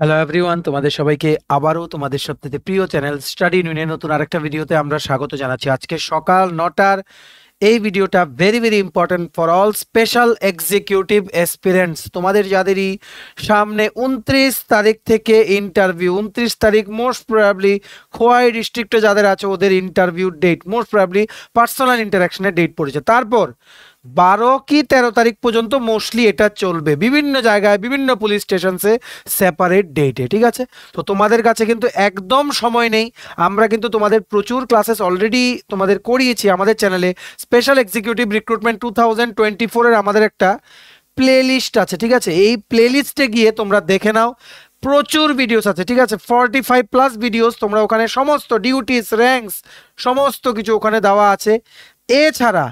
hello everyone তোমাদের সবাইকে আবারও তোমাদের সবথেকে প্রিয় চ্যানেল স্টাডি নুনে নতুন আরেকটা ভিডিওতে আমরা স্বাগত জানাচ্ছি আজকে সকাল নটার এই ভিডিওটা very very important for all special executive experience তোমাদের যাদেরই সামনে উনত্রিশ তারিখ থেকে ইন্টারভিউ উনত্রিশ তারিখ মোস্ট প্রবাবলি খোয়াই ডিস্ট্রিক্টে যাদের আছে ওদের interview date most probably personal ইন্টারাকশনের ডেট পড়েছে তারপর বারো কি তেরো তারিখ পর্যন্ত মোস্টলি এটা চলবে বিভিন্ন জায়গায় বিভিন্ন পুলিশ স্টেশনসে সেপারেট ডেটে ঠিক আছে তো তোমাদের কাছে কিন্তু একদম সময় নেই আমরা কিন্তু তোমাদের প্রচুর ক্লাসেস অলরেডি তোমাদের করিয়েছি আমাদের চ্যানেলে special executive recruitment two thousand twenty ফোরের আমাদের একটা প্লেলিস্ট আছে ঠিক আছে এই প্লেলিস্টে গিয়ে তোমরা দেখে নাও প্রচুর ভিডিওস আছে ঠিক আছে ফর্টি ফাইভ প্লাস ভিডিওস তোমরা ওখানে সমস্ত ডিউটিস র্যাঙ্কস সমস্ত কিছু ওখানে দেওয়া আছে এছাড়া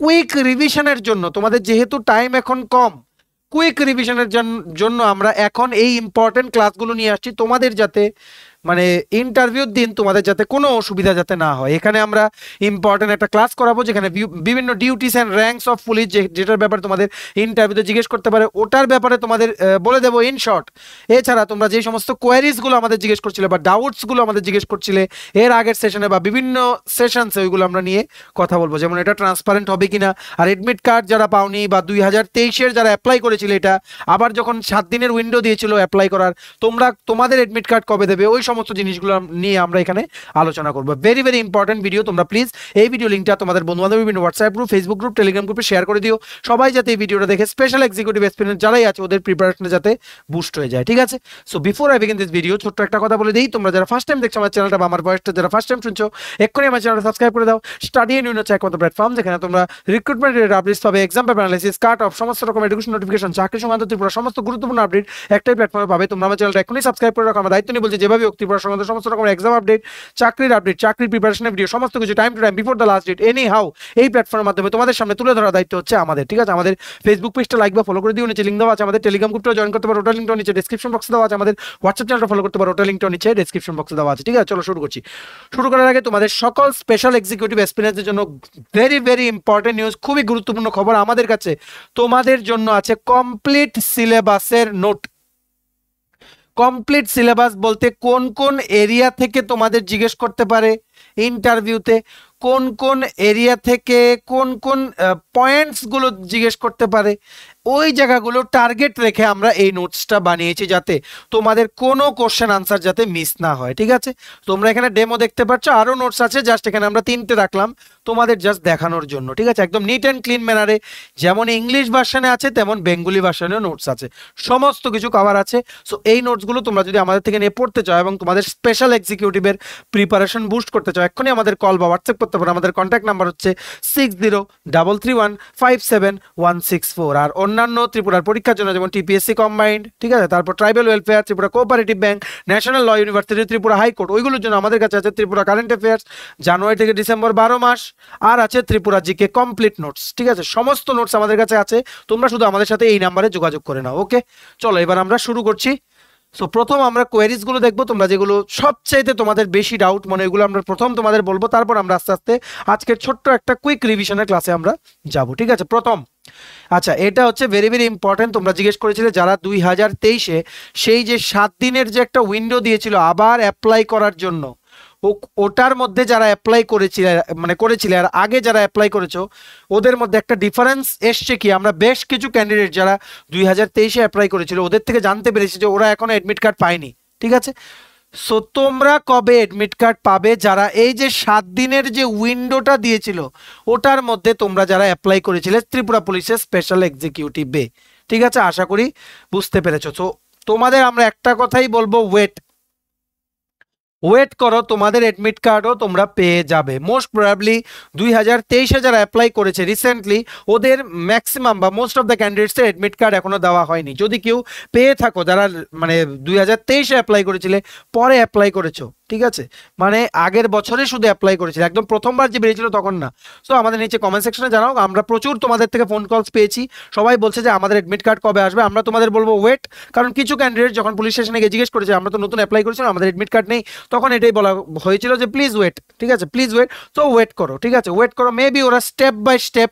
কুইক রিভিশনের জন্য তোমাদের যেহেতু টাইম এখন কম কুইক রিভিশনের জন্য আমরা এখন এই ইম্পর্টেন্ট ক্লাসগুলো নিয়ে আসছি তোমাদের যাতে মানে ইন্টারভিউর দিন তোমাদের যাতে কোনো অসুবিধা যাতে না হয় এখানে আমরা ইম্পর্টেন্ট একটা ক্লাস করাবো যেখানে বিভিন্ন duties and ranks of police যে যেটার ব্যাপারে তোমাদের ইন্টারভিউতে জিজ্ঞেস করতে পারে ওটার ব্যাপারে তোমাদের বলে দেবো ইন শর্ট এছাড়া তোমরা যে সমস্ত কোয়ারিজগুলো আমাদের জিজ্ঞেস করছিলে বা ডাউটসগুলো আমাদের জিজ্ঞেস করছিলে এর আগের সেশনে বা বিভিন্ন সেশনসে ওইগুলো আমরা নিয়ে কথা বলবো যেমন এটা ট্রান্সপারেন্ট হবে কি না আর এডমিট কার্ড যারা পাওনি বা দুই হাজার তেইশের যারা অ্যাপ্লাই করেছিলে এটা আবার যখন সাত দিনের উইন্ডো দিয়েছিল অ্যাপ্লাই করার তোমরা তোমাদের এডমিট কার্ড কবে দেবে ওই সমস্ত জিনিসগুলো নিয়ে আমরা এখানে আলোচনা করবো ভেরি ভেরি ইম্পর্টেন্ট ভিডিও তোমরা প্লিজ এই ভিডিও লিঙ্কটা তোমাদের বন্ধু বান্ধব বিভিন্ন WhatsApp group Facebook group Telegram গ্রুপে শেয়ার করে দিও সবাই যাতে এই ভিডিওটা দেখে স্পেশাল এক্সিকিউটিভ এক্সপিরিয়েন্স যারাই আছে ওদের প্রিপারেশনে যাতে বুস্ট হয়ে যায় ঠিক আছে so before I begin this video ছোট্ট একটা কথা বলে দিই তোমরা যারা ফার্স্ট টাইম দেখছো আমার চ্যানেলটা বা আমার বয়সটা যারা ফার্স্ট টাইম শুনছো এক্ষুনি আমার চ্যানেলটা সাবস্ক্রাইব করে দাও স্টাডি এন্ড হচ্ছে একমাত্র প্ল্যাটফর্ম যেখানে তোমরা রিক্রুটমেন্ট রেট আপডেটস পাবে exam paper analysis cut off সমস্ত রকম এডুকেশন নোটিফিকেশন চাকরি সংক্রান্ত ত্রিপুরা সমস্ত গুরুত্বপূর্ণ আপডেট একটাই প্ল্যাটফর্মে পাবে তোমরা আমার চ্যানেলটা এখনই সাবস্ক্রাইব করে রাখো আমার দায়িত্ব নিয়ে বলছি যেভাবে ত্রিপুরা সংক্রান্ত সমস্ত রকম এক্সাম আপডেট চাকরির আপডেট চাকরির প্রিপারেশনের ভিডিও সমস্ত কিছু time to time before the last date anyhow এই প্ল্যাটফর্মের মাধ্যমে তোমাদের সামনে তুলে ধরার দায়িত্ব হচ্ছে আমাদের ঠিক আছে আমাদের ফেসবুক পেজটা লাইক বা ফলো করে দিও নিচে লিঙ্ক দেওয়া আছে আমাদের টেলিগ্রাম গ্রুপটা জয়েন করতে পারো ওটা লিঙ্কটা নিচে ডিসক্রিপশন বক্সে দেওয়া আছে আমাদের হোয়াটসঅ্যাপ চ্যানেলটা ফলো করতে পারো ওটা লিঙ্কটা নিচে ডিসক্রিপশন বক্সে দেওয়া আছে ঠিক আছে চলো শুরু করছি শুরু করার আগে তোমাদের সকল স্পেশাল এক্সিকিউটিভ এক্সপিরিয়েন্সের জন্য ভেরি ভেরি ইম্পর্টেন্ট নিউজ খুবই গুরুত্বপূর্ণ খবর আমাদের কাছে তোমাদের জন্য আছে কমপ্লিট সিলেবাসের নোট কমপ্লিট সিলেবাস বলতে কোন কোন এরিয়া থেকে তোমাদের জিজ্ঞেস করতে পারে ইন্টারভিউতে কোন কোন এরিয়া থেকে কোন কোন পয়েন্টসগুলো জিজ্ঞেস করতে পারে ওই জায়গাগুলো টার্গেট রেখে আমরা এই নোটসটা বানিয়েছি যাতে তোমাদের কোনো কোশ্চেন আনসার যাতে মিস না হয় ঠিক আছে তোমরা এখানে ডেমো দেখতে পাচ্ছ আরও নোটস আছে জাস্ট এখানে আমরা তিনটে রাখলাম তোমাদের জাস্ট দেখানোর জন্য ঠিক আছে একদম নিট অ্যান্ড ক্লিন ম্যানারে যেমন ইংলিশ ভার্সানে আছে তেমন বেঙ্গলি ভার্সানেও নোটস আছে সমস্ত কিছু কভার আছে সো এই নোটসগুলো তোমরা যদি আমাদের থেকে নিয়ে পড়তে চাও এবং তোমাদের স্পেশাল এক্সিকিউটিভের প্রিপারেশন বুস্ট করতে চাও এক্ষুনি আমাদের কল বা হোয়াটসঅ্যাপ করতে পারো আমাদের কন্ট্যাক্ট নাম্বার হচ্ছে six zero double three one five seven one six four আর অন্য অন্যান্য ত্রিপুরার পরীক্ষার জন্য যেমন টিপিএসসি কম্বাইন্ড ঠিক আছে তারপর tribal welfare Tripura cooperative bank national law university Tripura high court ওইগুলোর জন্য আমাদের কাছে আছে ত্রিপুরা কারেন্ট অ্যাফেয়ার্স জানুয়ারি থেকে ডিসেম্বর বারো মাস আর আছে ত্রিপুরা জিকে কমপ্লিট নোটস ঠিক আছে সমস্ত নোটস আমাদের কাছে আছে তোমরা শুধু আমাদের সাথে এই নাম্বারে যোগাযোগ করে নাও ওকে চলো এবার আমরা শুরু করছি সো প্রথম আমরা কোয়ারিজগুলো দেখবো তোমরা যেগুলো সবচাইতে তোমাদের বেশি ডাউট মানে এগুলো আমরা প্রথম তোমাদের বলবো তারপর আমরা আস্তে আস্তে আজকের ছোট্ট একটা কুইক রিভিশনের ক্লাসে আমরা যাব ঠিক আছে প্রথম আচ্ছা এটা হচ্ছে ভেরি ভেরি ইম্পর্টেন্ট তোমরা জিজ্ঞেস করেছিলে যারা দুই হাজার তেইশে সেই যে সাত দিনের যে একটা উইন্ডো দিয়েছিল আবার অ্যাপ্লাই করার জন্য ওটার মধ্যে যারা অ্যাপ্লাই করেছিলে মানে করেছিলে আর আগে যারা অ্যাপ্লাই করেছো ওদের মধ্যে একটা ডিফারেন্স এসছে কি আমরা বেশ কিছু ক্যান্ডিডেট যারা দুই হাজার তেইশে অ্যাপ্লাই করেছিল ওদের থেকে জানতে পেরেছি যে ওরা এখনও অ্যাডমিট কার্ড পায়নি ঠিক আছে সো তোমরা কবে অ্যাডমিট কার্ড পাবে যারা এই যে সাত দিনের যে উইন্ডোটা দিয়েছিল ওটার মধ্যে তোমরা যারা অ্যাপ্লাই করেছিলে ত্রিপুরা পুলিশের স্পেশাল এক্সিকিউটিভে ঠিক আছে আশা করি বুঝতে পেরেছ তো তোমাদের আমরা একটা কথাই বলবো ওয়েট ওয়েট করো তোমাদের অ্যাডমিট কার্ডও তোমরা পেয়ে যাবে মোস্ট প্রবাবলি দুই হাজার তেইশে যারা অ্যাপ্লাই করেছে রিসেন্টলি ওদের ম্যাক্সিমাম বা মোস্ট অফ দ্য ক্যান্ডিডেটসের অ্যাডমিট কার্ড এখনও দেওয়া হয়নি যদি কেউ পেয়ে থাকো যারা মানে দুই হাজার তেইশে অ্যাপ্লাই করেছিলে পরে অ্যাপ্লাই করেছো ঠিক আছে মানে আগের বছরে শুধু অ্যাপ্লাই করেছিল একদম প্রথমবার যে বেরিয়েছিল তখন না সো আমাদের নিচে কমেন্ট সেকশনে জানাও আমরা প্রচুর তোমাদের থেকে ফোন কলস পেয়েছি সবাই বলছে যে আমাদের অ্যাডমিট কার্ড কবে আসবে আমরা তোমাদের বলবো ওয়েট কারণ কিছু ক্যান্ডিডেট যখন পুলিশ স্টেশনে গিয়ে জিজ্ঞেস করেছে আমরা তো নতুন অ্যাপ্লাই করেছিলাম আমাদের অ্যাডমিট কার্ড নেই তখন এটাই বলা হয়েছিল যে প্লিজ ওয়েট ঠিক আছে প্লিজ ওয়েট সো ওয়েট করো ঠিক আছে ওয়েট করো মেবি ওরা স্টেপ বাই স্টেপ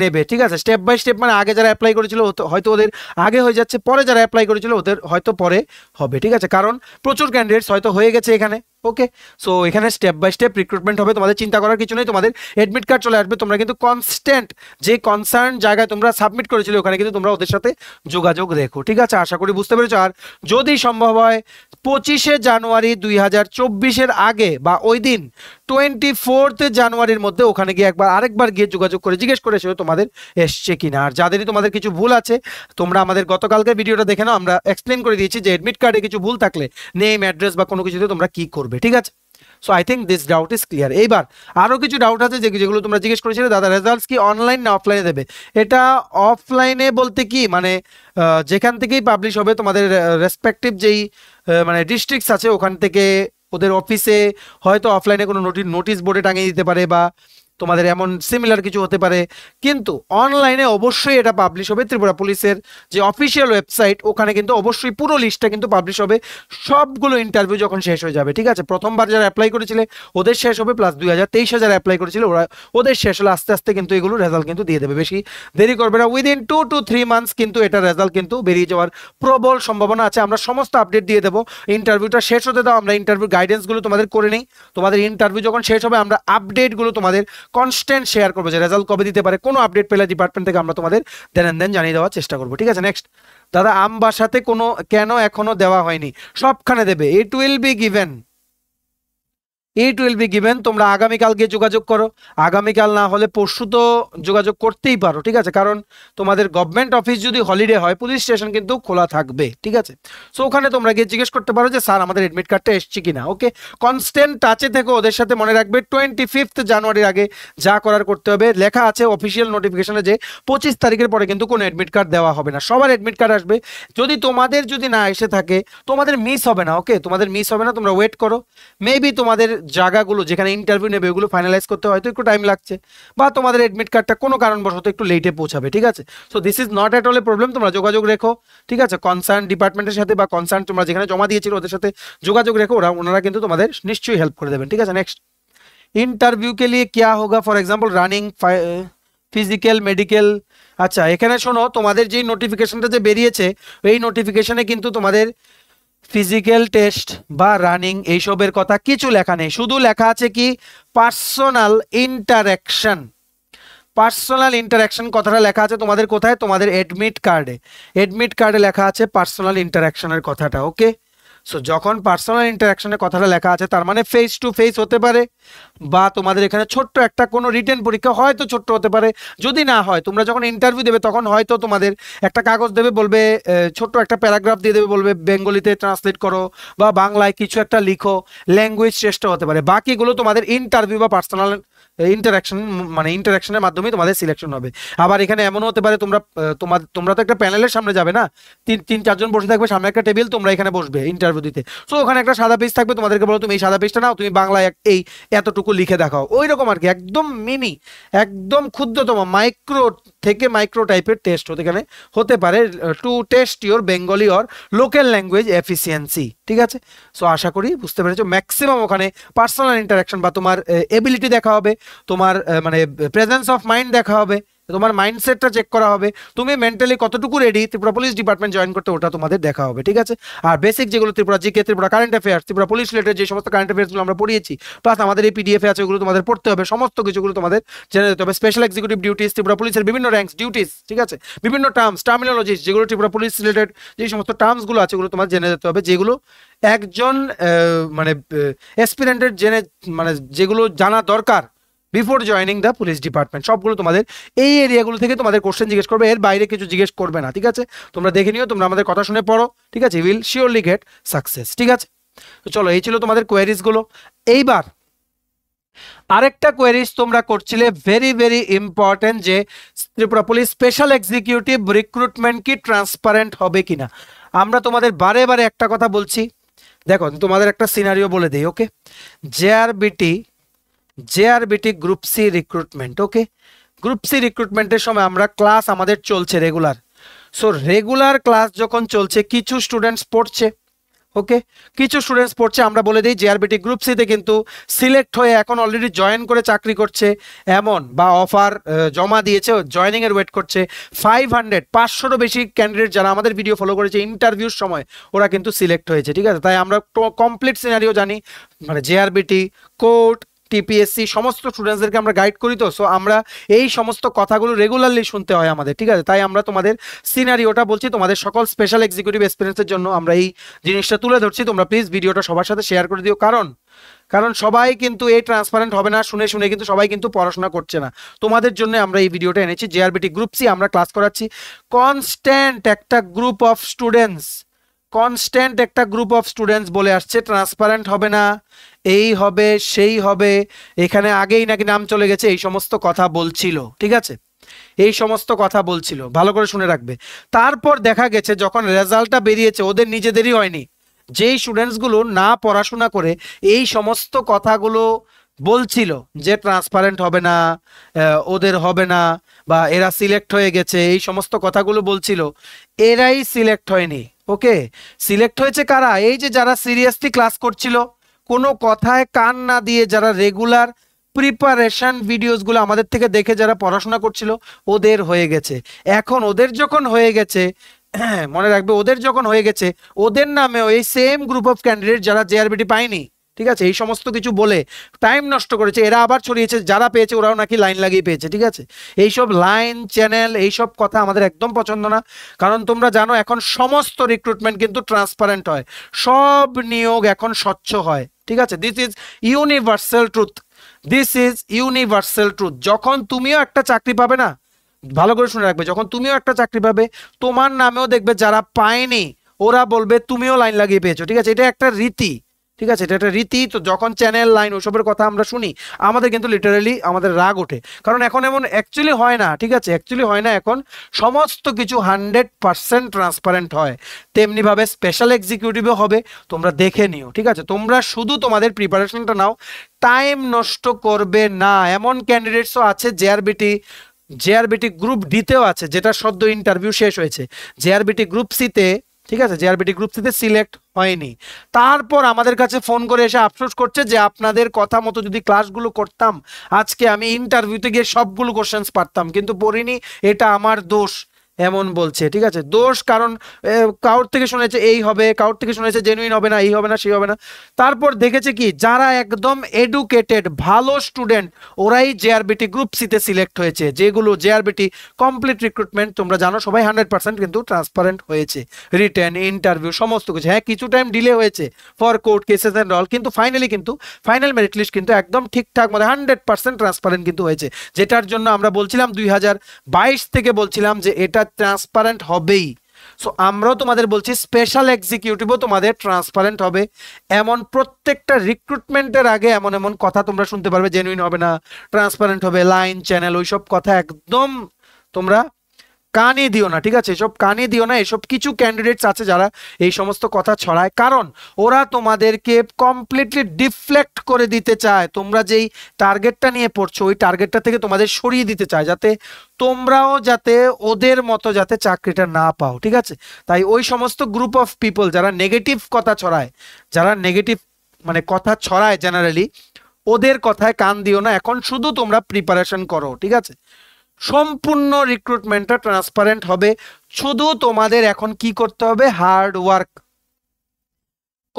নেবে ঠিক আছে স্টেপ বাই স্টেপ মানে আগে যারা অ্যাপ্লাই করেছিল হয়তো ওদের আগে হয়ে যাচ্ছে পরে যারা অ্যাপ্লাই করেছিল ওদের হয়তো পরে হবে ঠিক আছে কারণ প্রচুর ক্যান্ডিডেটস হয়তো হয়ে গেছে এখানে ওকে সো এখানে স্টেপ বাই স্টেপ রিক্রুটমেন্ট হবে তোমাদের চিন্তা করার কিছু নেই তোমাদের অ্যাডমিট কার্ড চলে আসবে তোমরা কিন্তু কনস্ট্যান্ট যে কনসার্ন জায়গায় তোমরা সাবমিট করেছিলে ওখানে কিন্তু তোমরা ওদের সাথে যোগাযোগ রেখো ঠিক আছে আশা করি বুঝতে পেরেছো আর যদি সম্ভব হয় পঁচিশে জানুয়ারি দুই হাজার চব্বিশের আগে বা ওই দিন টোয়েন্টি ফোর্থ জানুয়ারির মধ্যে ওখানে গিয়ে একবার আরেকবার গিয়ে যোগাযোগ করে জিজ্ঞেস করে সেও তোমাদের এসছে কিনা আর যাদেরই তোমাদের কিছু ভুল আছে তোমরা আমাদের গতকালকে ভিডিওটা দেখে নাও আমরা এক্সপ্লেন করে দিয়েছি যে অ্যাডমিট কার্ডে কিছু ভুল থাকলে নেম অ্যাড্রেস বা কোনো কিছুতে তোমরা কী করবে করবে ঠিক আছে so I think this doubt is clear এইবার আরও কিছু ডাউট আছে যেগুলো তোমরা জিজ্ঞেস করেছিলে দাদা রেজাল্টস কি অনলাইন না অফলাইনে দেবে এটা অফলাইনে বলতে কি মানে যেখান থেকেই পাবলিশ হবে তোমাদের রেসপেক্টিভ যেই মানে ডিস্ট্রিক্টস আছে ওখান থেকে ওদের অফিসে হয়তো অফলাইনে কোনো নোটিশ নোটিশ বোর্ডে টাঙিয়ে দিতে পারে বা তোমাদের এমন সিমিলার কিছু হতে পারে কিন্তু অনলাইনে অবশ্যই এটা পাবলিশ হবে ত্রিপুরা পুলিশের যে অফিসিয়াল ওয়েবসাইট ওখানে কিন্তু অবশ্যই পুরো লিস্টটা কিন্তু পাবলিশ হবে সবগুলো ইন্টারভিউ যখন শেষ হয়ে যাবে ঠিক আছে প্রথমবার যারা অ্যাপ্লাই করেছিলে ওদের শেষ হবে প্লাস দুই হাজার তেইশ হাজার অ্যাপ্লাই করেছিল ওরা ওদের শেষ হলে আস্তে আস্তে কিন্তু এগুলো রেজাল্ট কিন্তু দিয়ে দেবে বেশি দেরি করবে না within two two three months কিন্তু এটা রেজাল্ট কিন্তু বেরিয়ে যাওয়ার প্রবল সম্ভাবনা আছে আমরা সমস্ত আপডেট দিয়ে দেবো ইন্টারভিউটা শেষ হতে দাও আমরা ইন্টারভিউ গাইডেন্সগুলো তোমাদের করে নিই তোমাদের ইন্টারভিউ যখন শেষ হবে আমরা আপডেটগুলো তোমাদের কনস্ট্যান্ট শেয়ার করবো যে রেজাল্ট কবে দিতে পারে কোনো আপডেট পেলে ডিপার্টমেন্ট থেকে আমরা তোমাদের দেন দেন জানিয়ে দেওয়ার চেষ্টা করবো ঠিক আছে নেক্সট দাদা আম বাসাতে কোনো কেন এখনও দেওয়া হয়নি সবখানে দেবে it will be given it will be given তোমরা আগামীকাল গিয়ে যোগাযোগ করো আগামীকাল না হলে পরশু তো যোগাযোগ করতেই পারো ঠিক আছে কারণ তোমাদের গভর্নমেন্ট অফিস যদি হলিডে হয় পুলিশ স্টেশন কিন্তু খোলা থাকবে ঠিক আছে সো ওখানে তোমরা গিয়ে জিজ্ঞেস করতে পারো যে স্যার আমাদের এডমিট কার্ডটা এসছে কিনা ওকে কনস্ট্যান্ট টাচে থেকে ওদের সাথে মনে রাখবে টোয়েন্টি ফিফথ জানুয়ারির আগে যা করার করতে হবে লেখা আছে অফিসিয়াল নোটিফিকেশনে যে পঁচিশ তারিখের পরে কিন্তু কোনো এডমিট কার্ড দেওয়া হবে না সবার এডমিট কার্ড আসবে যদি তোমাদের যদি না এসে থাকে তোমাদের মিস হবে না ওকে তোমাদের মিস হবে না তোমরা ওয়েট করো মেবি তোমাদের জায়গাগুলো যেখানে ইন্টারভিউ নেবে ওগুলো ফাইনালাইজ করতে হয়তো একটু টাইম লাগছে বা তোমাদের অ্যাডমিট কার্ডটা কোনো কারণবশত একটু লেটে পৌঁছাবে ঠিক আছে so this is not at all a problem তোমরা যোগাযোগ রেখো ঠিক আছে কনসার্ন ডিপার্টমেন্টের সাথে বা কনসার্ন তোমরা যেখানে জমা দিয়েছিল ওদের সাথে যোগাযোগ রেখো ওরা ওনারা কিন্তু তোমাদের নিশ্চয়ই হেল্প করে দেবেন ঠিক আছে নেক্সট इंटरव्यू के लिए क्या होगा फॉर एग्जाम्पल ফিজিক্যাল মেডিকেল আচ্ছা এখানে শোনো তোমাদের যেই নোটিফিকেশনটা যে বেরিয়েছে এই নোটিফিকেশনে কিন্তু তোমাদের ফিজিক্যাল টেস্ট বা রানিং এইসবের কথা কিছু লেখা নেই শুধু লেখা আছে কি পার্সোনাল ইন্টারাকশন পার্সোনাল ইন্টারাকশন কথাটা লেখা আছে তোমাদের কোথায় তোমাদের অ্যাডমিট কার্ডে অ্যাডমিট কার্ডে লেখা আছে পার্সোনাল ইন্টারাকশনের কথাটা ওকে সো যখন পার্সোনাল ইন্টারাকশনের কথাটা লেখা আছে তার মানে ফেস টু ফেস হতে পারে বা তোমাদের এখানে ছোট্ট একটা কোনো রিটেন পরীক্ষা হয়তো ছোট্ট হতে পারে যদি না হয় তোমরা যখন ইন্টারভিউ দেবে তখন হয়তো তোমাদের একটা কাগজ দেবে বলবে ছোট্ট একটা প্যারাগ্রাফ দিয়ে দেবে বলবে বেঙ্গলিতে ট্রান্সলেট করো বা বাংলায় কিছু একটা লিখো ল্যাঙ্গুয়েজ চেষ্টা হতে পারে বাকিগুলো তোমাদের ইন্টারভিউ বা পার্সোনাল ইন্টারাকশন মানে ইন্টারাকশনের মাধ্যমে তোমাদের সিলেকশন হবে আবার এখানে এমনও হতে পারে তোমরা তোমার তোমরা তো একটা প্যানেলের সামনে যাবে না তিন তিন চারজন বসে থাকবে সামনে একটা টেবিল তোমরা এখানে বসবে ইন্টারভিউ দিতে সো ওখানে একটা সাদা পেজ থাকবে তোমাদেরকে বলো তুমি এই সাদা পেজটা নাও তুমি বাংলায় এই এতটুকু লিখে দেখাও ওই রকম আর কি একদম মিনি একদম ক্ষুদ্রতম মাইক্রো থেকে মাইক্রো টাইপের টেস্ট হতে এখানে হতে পারে to test your Bengali or local language efficiency ঠিক আছে সো আশা করি বুঝতে পেরেছো ম্যাক্সিমাম ওখানে পার্সোনাল ইন্টারাকশন বা তোমার এবিলিটি দেখা হবে তোমার মানে প্রেজেন্স অফ মাইন্ড দেখা হবে তোমার মাইন্ডসেটটা চেক করা হবে তুমি মেন্টালি কতটুকু ready Tripura police department join করতে ওটা তোমাদের দেখা হবে ঠিক আছে আর বেসিক যেগুলো Tripura GK Tripura current affairs Tripura police related যে সমস্ত কারেন্ট অ্যাফেয়ার্সগুলো আমরা পড়িয়েছি প্লাস আমাদের এই পিডিএফে আছে ওগুলো তোমাদের পড়তে হবে সমস্ত কিছুগুলো তোমাদের জেনে যেতে হবে স্পেশাল এক্সিকিউটিভ ডিউটিস ত্রিপুরা পুলিশের বিভিন্ন র্যাঙ্কস ডিউটিস ঠিক আছে বিভিন্ন টার্মস টার্মিনোলজিস যেগুলো ত্রিপুরা পুলিশ রিলেটেড যে সমস্ত টার্মসগুলো আছে ওগুলো তোমার জেনে যেতে হবে যেগুলো একজন মানে এক্সপিরিয়েন্টেড জেনে মানে যেগুলো জানা দরকার before joining the police department সবগুলো তোমাদের এই এরিয়াগুলো থেকে তোমাদের কোশ্চেন জিজ্ঞেস করবে এর বাইরে কিছু জিজ্ঞেস করবে না ঠিক আছে তোমরা দেখে নিও তোমরা আমাদের কথা শুনে পড়ো ঠিক আছে উইল শিওরলি গেট সাকসেস ঠিক আছে তো চলো এই ছিল তোমাদের কোয়ারিজগুলো এইবার আরেকটা কোয়ারিজ তোমরা করছিলে ভেরি ভেরি ইম্পর্টেন্ট যে Tripura police special executive recruitment কি ট্রান্সপারেন্ট হবে কিনা আমরা তোমাদের বারে বারে একটা কথা বলছি দেখো তোমাদের একটা সিনারিও বলে দিই okay JRBT JRBT group C recruitment okay group C রিক্রুটমেন্টের সময় আমরা ক্লাস আমাদের চলছে রেগুলার সো রেগুলার ক্লাস যখন চলছে কিছু স্টুডেন্টস পড়ছে ওকে কিছু স্টুডেন্টস পড়ছে আমরা বলে দিই জেআরবিটি গ্রুপ সিতে কিন্তু সিলেক্ট হয়ে এখন অলরেডি জয়েন করে চাকরি করছে এমন বা অফার জমা দিয়েছে জয়নিংয়ের ওয়েট করছে ফাইভ হান্ড্রেড পাঁচশোরও বেশি ক্যান্ডিডেট যারা আমাদের ভিডিও ফলো করেছে ইন্টারভিউর সময় ওরা কিন্তু সিলেক্ট হয়েছে ঠিক আছে তাই আমরা কমপ্লিট সিনারিও জানি মানে জেআরবিটি কোর্ট টিপিএসসি সমস্ত স্টুডেন্টসদেরকে আমরা গাইড করি তো সো আমরা এই সমস্ত কথাগুলো রেগুলারলি শুনতে হয় আমাদের ঠিক আছে তাই আমরা তোমাদের সিনারিওটা বলছি তোমাদের সকল স্পেশাল এক্সিকিউটিভ এক্সপিরিয়েন্সের জন্য আমরা এই জিনিসটা তুলে ধরছি তোমরা প্লিজ ভিডিওটা সবার সাথে শেয়ার করে দিও কারণ কারণ সবাই কিন্তু এই ট্রান্সপারেন্ট হবে না শুনে শুনে কিন্তু সবাই কিন্তু পড়াশোনা করছে না তোমাদের জন্য আমরা এই ভিডিওটা এনেছি জেআরবিটি গ্রুপ সি আমরা ক্লাস করাচ্ছি কনস্ট্যান্ট একটা গ্রুপ অফ স্টুডেন্টস কনস্ট্যান্ট একটা গ্রুপ অফ স্টুডেন্টস বলে আসছে ট্রান্সপারেন্ট হবে না এই হবে সেই হবে এখানে আগেই নাকি নাম চলে গেছে এই সমস্ত কথা বলছিল ঠিক আছে এই সমস্ত কথা বলছিল ভালো করে শুনে রাখবে তারপর দেখা গেছে যখন রেজাল্টটা বেরিয়েছে ওদের নিজেদেরই হয়নি যেই স্টুডেন্টসগুলো না পড়াশোনা করে এই সমস্ত কথাগুলো বলছিল যে ট্রান্সপারেন্ট হবে না ওদের হবে না বা এরা সিলেক্ট হয়ে গেছে এই সমস্ত কথাগুলো বলছিল এরাই সিলেক্ট হয়নি ওকে সিলেক্ট হয়েছে কারা এই যে যারা সিরিয়াসলি ক্লাস করছিল কোনো কথায় কান না দিয়ে যারা রেগুলার প্রিপারেশান ভিডিওসগুলো আমাদের থেকে দেখে যারা পড়াশোনা করছিল ওদের হয়ে গেছে এখন ওদের যখন হয়ে গেছে মনে রাখবে ওদের যখন হয়ে গেছে ওদের নামেও এই সেম গ্রুপ অফ ক্যান্ডিডেট যারা জেআরবিটি পায়নি ঠিক আছে এই সমস্ত কিছু বলে টাইম নষ্ট করেছে এরা আবার ছড়িয়েছে যারা পেয়েছে ওরাও নাকি লাইন লাগিয়ে পেয়েছে ঠিক আছে এই সব লাইন চ্যানেল এইসব কথা আমাদের একদম পছন্দ না কারণ তোমরা জানো এখন সমস্ত রিক্রুটমেন্ট কিন্তু ট্রান্সপারেন্ট হয় সব নিয়োগ এখন স্বচ্ছ হয় ঠিক আছে this is universal truth this is universal truth যখন তুমিও একটা চাকরি পাবে না ভালো করে শুনে রাখবে যখন তুমিও একটা চাকরি পাবে তোমার নামেও দেখবে যারা পায়নি ওরা বলবে তুমিও লাইন লাগিয়ে পেয়েছো ঠিক আছে এটা একটা রীতি ঠিক আছে এটা একটা রীতি তো যখন চ্যানেল লাইন ওসবের কথা আমরা শুনি আমাদের কিন্তু লিটারালি আমাদের রাগ ওঠে কারণ এখন এমন অ্যাকচুয়ালি হয় না ঠিক আছে অ্যাকচুয়ালি হয় না এখন সমস্ত কিছু হান্ড্রেড পারসেন্ট ট্রান্সপারেন্ট হয় তেমনিভাবে স্পেশাল এক্সিকিউটিভও হবে তোমরা দেখে নিও ঠিক আছে তোমরা শুধু তোমাদের প্রিপারেশনটা নাও টাইম নষ্ট করবে না এমন ক্যান্ডিডেটসও আছে জেআরবিটি জেআরবিটি গ্রুপ ডিতেও আছে যেটা সদ্য ইন্টারভিউ শেষ হয়েছে জেআরবিটি গ্রুপ সিতে ঠিক আছে জেআরবিটি গ্রুপ সিতে সিলেক্ট হয়নি তারপর আমাদের কাছে ফোন করে এসে আফসোস করছে যে আপনাদের কথা মতো যদি ক্লাসগুলো করতাম আজকে আমি ইন্টারভিউতে গিয়ে সবগুলো কোশ্চেন্স পারতাম কিন্তু পড়িনি এটা আমার দোষ এমন বলছে ঠিক আছে দোষ কারণ কাউর থেকে শুনেছে এই হবে কাউর থেকে শুনেছে জেনুইন হবে না এই হবে না সেই হবে না তারপর দেখেছে কি যারা একদম এডুকেটেড ভালো স্টুডেন্ট ওরাই জেআরবিটি গ্রুপ সিতে সিলেক্ট হয়েছে যেগুলো জেআরবিটি কমপ্লিট রিক্রুটমেন্ট তোমরা জানো সবাই হান্ড্রেড পার্সেন্ট কিন্তু ট্রান্সপারেন্ট হয়েছে রিটার্ন ইন্টারভিউ সমস্ত কিছু হ্যাঁ কিছু টাইম ডিলে হয়েছে for court cases and all কিন্তু ফাইনালি কিন্তু ফাইনাল মেরিট লিস্ট কিন্তু একদম ঠিকঠাক মানে হান্ড্রেড পার্সেন্ট ট্রান্সপারেন্ট কিন্তু হয়েছে যেটার জন্য আমরা বলছিলাম দুই থেকে বলছিলাম যে এটা ট্রান্সপারেন্ট হবেই সো আমরাও তোমাদের বলছি স্পেশাল এক্সিকিউটিভও তোমাদের ট্রান্সপারেন্ট হবে এমন প্রত্যেকটা রিক্রুটমেন্টের আগে এমন এমন কথা তোমরা শুনতে পারবে জেনুইন হবে না ট্রান্সপারেন্ট হবে লাইন চ্যানেল ওইসব কথা একদম তোমরা কানে দিও না ঠিক আছে এসব কানে দিও না এসব কিছু ক্যান্ডিডেটস আছে যারা এই সমস্ত কথা ছড়ায় কারণ ওরা তোমাদেরকে কমপ্লিটলি ডিফ্লেক্ট করে দিতে চায় তোমরা যেই টার্গেটটা নিয়ে পড়ছো ওই টার্গেটটা থেকে তোমাদের সরিয়ে দিতে চায় যাতে তোমরাও যাতে ওদের মতো যাতে চাকরিটা না পাও ঠিক আছে তাই ওই সমস্ত গ্রুপ অফ পিপল যারা নেগেটিভ কথা ছড়ায় যারা নেগেটিভ মানে কথা ছড়ায় জেনারেলি ওদের কথায় কান দিও না এখন শুধু তোমরা প্রিপারেশন করো ঠিক আছে সম্পূর্ণ রিক্রুটমেন্টটা ট্রান্সপারেন্ট হবে শুধু তোমাদের এখন কি করতে হবে হার্ড ওয়ার্ক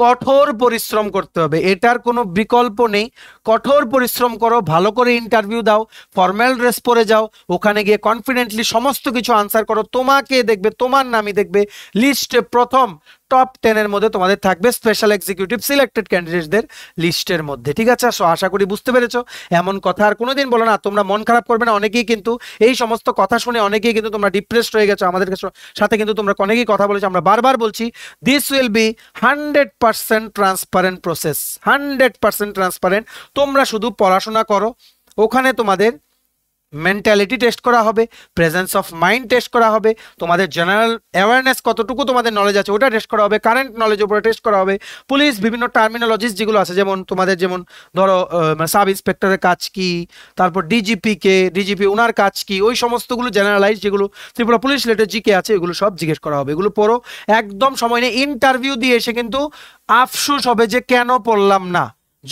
কঠোর পরিশ্রম করতে হবে এটার কোনো বিকল্প নেই কঠোর পরিশ্রম করো ভালো করে ইন্টারভিউ দাও ফর্ম্যাল ড্রেস পরে যাও ওখানে গিয়ে কনফিডেন্টলি সমস্ত কিছু আনসার করো তোমাকে দেখবে তোমার নামই দেখবে লিস্টে প্রথম টপ টেনের মধ্যে তোমাদের থাকবে স্পেশাল এক্সিকিউটিভ সিলেক্টেড ক্যান্ডিডেটদের লিস্টের মধ্যে ঠিক আছে সো আশা করি বুঝতে পেরেছো এমন কথা আর কোনোদিন বলো না তোমরা মন খারাপ করবে না অনেকেই কিন্তু এই সমস্ত কথা শুনে অনেকেই কিন্তু তোমরা ডিপ্রেসড হয়ে গেছো আমাদের সাথে কিন্তু তোমরা অনেকেই কথা বলেছো আমরা বারবার বলছি this will be hundred percent transparent process hundred percent transparent তোমরা শুধু পড়াশোনা করো ওখানে তোমাদের মেন্টালিটি টেস্ট করা হবে প্রেজেন্স অফ মাইন্ড টেস্ট করা হবে তোমাদের জেনারেল অ্যাওয়ারনেস কতটুকু তোমাদের নলেজ আছে ওটা টেস্ট করা হবে কারেন্ট নলেজ ওপরে টেস্ট করা হবে পুলিশ বিভিন্ন টার্মিনোলজিস যেগুলো আছে যেমন তোমাদের যেমন ধরো সাব মানে ইন্সপেক্টরের কাজ কি তারপর ডিজিপি কে ডিজিপি ওনার কাজ কি ওই সমস্তগুলো জেনারেলাইজ যেগুলো ত্রিপুরা পুলিশ রিলেটেড কে আছে এগুলো সব জিজ্ঞেস করা হবে এগুলো পড়ো একদম সময় নেই ইন্টারভিউ দিয়ে এসে কিন্তু আফসোস হবে যে কেন পড়লাম না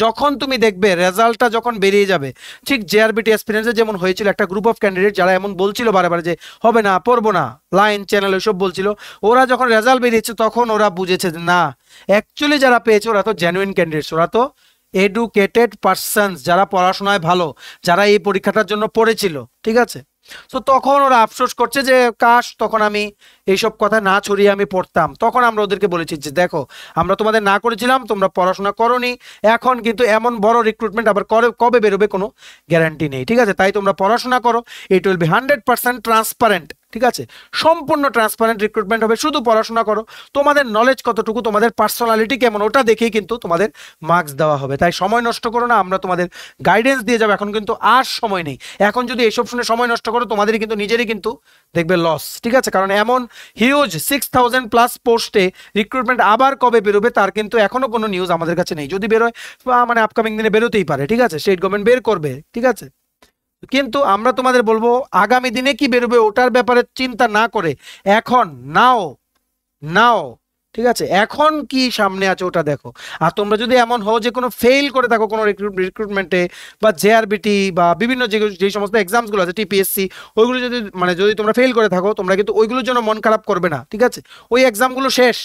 যখন তুমি দেখবে রেজাল্টটা যখন বেরিয়ে যাবে ঠিক জেআরবিটি এক্সপিরিয়েন্সে যেমন হয়েছিল একটা গ্রুপ অফ ক্যান্ডিডেট যারা এমন বলছিল বারে যে হবে না পড়বো না লাইন চ্যানেল এসব বলছিল ওরা যখন রেজাল্ট বেরিয়েছে তখন ওরা বুঝেছে যে না অ্যাকচুয়ালি যারা পেয়েছে ওরা তো জেনুইন ক্যান্ডিডেটস ওরা তো এডুকেটেড পার্সনস যারা পড়াশোনায় ভালো যারা এই পরীক্ষাটার জন্য পড়েছিল ঠিক আছে সো তখন ওরা আফসোস করছে যে কাশ তখন আমি এইসব কথা না ছড়িয়ে আমি পড়তাম তখন আমরা ওদেরকে বলেছি যে দেখো আমরা তোমাদের না করেছিলাম তোমরা পড়াশোনা করনি এখন কিন্তু এমন বড় রিক্রুটমেন্ট আবার করে কবে বেরোবে কোনো গ্যারান্টি নেই ঠিক আছে তাই তোমরা পড়াশোনা করো it will be hundred percent transparent ঠিক আছে সম্পূর্ণ ট্রান্সপারেন্ট রিক্রুটমেন্ট হবে শুধু পড়াশোনা করো তোমাদের নলেজ কতটুকু তোমাদের পার্সোনালিটি কেমন ওটা দেখেই কিন্তু তোমাদের মার্কস দেওয়া হবে তাই সময় নষ্ট করো না আমরা তোমাদের গাইডেন্স দিয়ে যাবো এখন কিন্তু আর সময় নেই এখন যদি এসব শুনে সময় নষ্ট করো তোমাদেরই কিন্তু নিজেরই কিন্তু দেখবে লস ঠিক আছে কারণ এমন হিউজ সিক্স থাউজেন্ড প্লাস পোস্টে রিক্রুটমেন্ট আবার কবে বেরোবে তার কিন্তু এখনও কোনো নিউজ আমাদের কাছে নেই যদি বেরোয় বা মানে আপকামিং দিনে বেরোতেই পারে ঠিক আছে স্টেট গভর্নমেন্ট বের করবে ঠিক আছে কিন্তু আমরা তোমাদের বলবো আগামী দিনে কি বেরোবে ওটার ব্যাপারে চিন্তা না করে এখন নাও নাও ঠিক আছে এখন কি সামনে আছে ওটা দেখো আর তোমরা যদি এমন হও যে কোনো ফেল করে থাকো কোনো রিক্রুটমেন্টে বা জেআরবিটি বা বিভিন্ন যে যে সমস্ত এক্সামসগুলো আছে টিপিএসসি ওইগুলো যদি মানে যদি তোমরা ফেল করে থাকো তোমরা কিন্তু ওইগুলোর জন্য মন খারাপ করবে না ঠিক আছে ওই এক্সামগুলো শেষ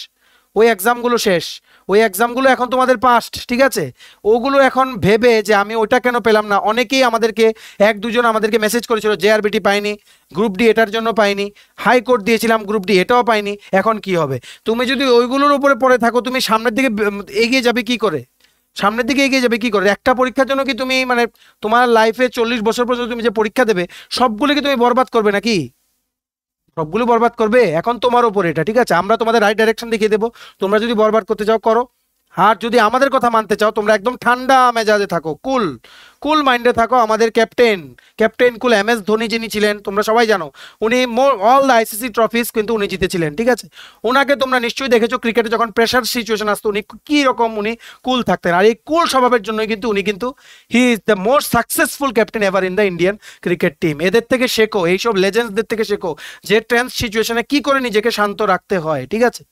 ওই এক্সামগুলো শেষ ওই এক্সামগুলো এখন তোমাদের পাস্ট ঠিক আছে ওগুলো এখন ভেবে যে আমি ওটা কেন পেলাম না অনেকেই আমাদেরকে এক দুজন আমাদেরকে মেসেজ করেছিল জেআরবিটি পাইনি গ্রুপ ডি এটার জন্য পাইনি হাইকোর্ট দিয়েছিলাম গ্রুপ ডি এটাও পাইনি এখন কি হবে তুমি যদি ওইগুলোর উপরে পড়ে থাকো তুমি সামনের দিকে এগিয়ে যাবে কি করে সামনের দিকে এগিয়ে যাবে কি করে একটা পরীক্ষার জন্য কি তুমি মানে তোমার লাইফে চল্লিশ বছর পর্যন্ত তুমি যে পরীক্ষা দেবে সবগুলোকে কি তুমি বরবাদ করবে নাকি সবগুলো বরবাদ করবে এখন তোমার ওপরে এটা ঠিক আছে আমরা তোমাদের রাইট ডাইরেকশন দেখিয়ে দেবো তোমরা যদি বরবাদ করতে চাও করো আর যদি আমাদের কথা মানতে চাও তোমরা একদম ঠান্ডা মেজাজে থাকো কুল কুল মাইন্ডে থাকো আমাদের captain captain cool M S Dhoni যিনি ছিলেন তোমরা সবাই জানো উনি অল দ্য আইসিসি ট্রফিস কিন্তু উনি জিতেছিলেন ঠিক আছে ওনাকে তোমরা নিশ্চয়ই দেখেছো ক্রিকেটে যখন প্রেশার সিচুয়েশন আসতো উনি কী রকম উনি কুল থাকতেন আর এই কুল স্বভাবের জন্য কিন্তু উনি কিন্তু he is the most successful captain ever in the Indian cricket team এদের থেকে শেখো এইসব লেজেন্ডসদের থেকে শেখো যে ট্রেন্স সিচুয়েশনে কি করে নিজেকে শান্ত রাখতে হয় ঠিক আছে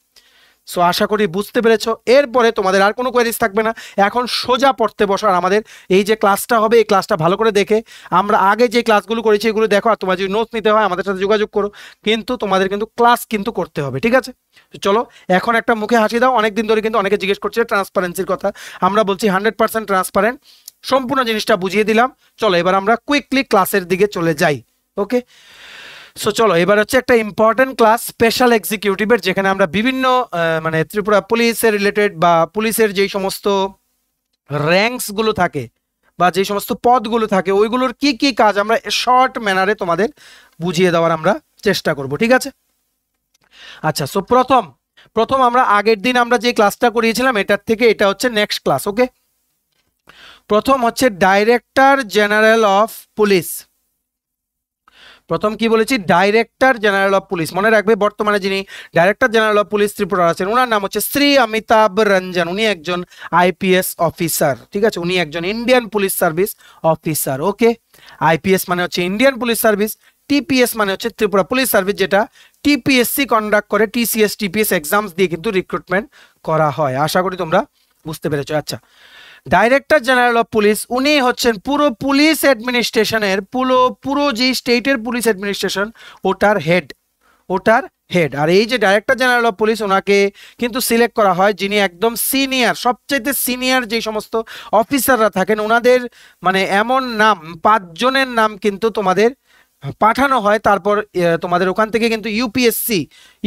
সো আশা করি বুঝতে পেরেছ এরপরে তোমাদের আর কোনো কোয়ারিজ থাকবে না এখন সোজা পড়তে বসার আমাদের এই যে ক্লাসটা হবে এই ক্লাসটা ভালো করে দেখে আমরা আগে যে ক্লাসগুলো করেছি এগুলো দেখো আর তোমার যদি নোটস নিতে হয় আমাদের সাথে যোগাযোগ করো কিন্তু তোমাদের কিন্তু ক্লাস কিন্তু করতে হবে ঠিক আছে চলো এখন একটা মুখে হাসি দাও অনেক দিন ধরে কিন্তু অনেকে জিজ্ঞেস করছে ট্রান্সপারেন্সির কথা আমরা বলছি হান্ড্রেড পার্সেন্ট ট্রান্সপারেন্ট সম্পূর্ণ জিনিসটা বুঝিয়ে দিলাম চলো এবার আমরা কুইকলি ক্লাসের দিকে চলে যাই ওকে সো চলো এবার হচ্ছে একটা ইম্পর্টেন্ট ক্লাস স্পেশাল এক্সিকিউটিভের যেখানে আমরা বিভিন্ন মানে ত্রিপুরা পুলিশের রিলেটেড বা পুলিশের যেই সমস্ত র্যাঙ্কসগুলো থাকে বা যে সমস্ত পদগুলো থাকে ওইগুলোর কি কি কাজ আমরা শর্ট ম্যানারে তোমাদের বুঝিয়ে দেওয়ার আমরা চেষ্টা করব ঠিক আছে আচ্ছা সো প্রথম প্রথম আমরা আগের দিন আমরা যে ক্লাসটা করিয়েছিলাম এটার থেকে এটা হচ্ছে নেক্সট ক্লাস ওকে প্রথম হচ্ছে ডাইরেক্টর জেনারেল অফ পুলিশ প্রথম কি বলেছি ডাইরেক্টর জেনারেল অফ পুলিশ মনে রাখবে বর্তমানে যিনি director general of police Tripura আছেন ওনার নাম হচ্ছে শ্রী অমিতাভ রঞ্জন উনি একজন আইপিএস অফিসার ঠিক আছে উনি একজন Indian police service officer okay IPS মানে হচ্ছে ইন্ডিয়ান পুলিশ সার্ভিস টিপিএস মানে হচ্ছে ত্রিপুরা পুলিশ সার্ভিস যেটা টিপিএসসি কন্ডাক্ট করে টিসিএস টিপিএস এক্সামস দিয়ে কিন্তু রিক্রুটমেন্ট করা হয় আশা করি তোমরা বুঝতে পেরেছো আচ্ছা ডাইরেক্টর জেনারেল অফ পুলিশ উনি হচ্ছেন পুরো পুলিশ অ্যাডমিনিস্ট্রেশনের পুরো পুরো যে স্টেটের পুলিশ অ্যাডমিনিস্ট্রেশন ওটার হেড ওটার হেড আর এই যে ডাইরেক্টর জেনারেল অফ পুলিশ ওনাকে কিন্তু সিলেক্ট করা হয় যিনি একদম সিনিয়র সবচাইতে সিনিয়র যে সমস্ত অফিসাররা থাকেন ওনাদের মানে এমন নাম পাঁচজনের নাম কিন্তু তোমাদের পাঠানো হয় তারপর তোমাদের ওখান থেকে কিন্তু UPSC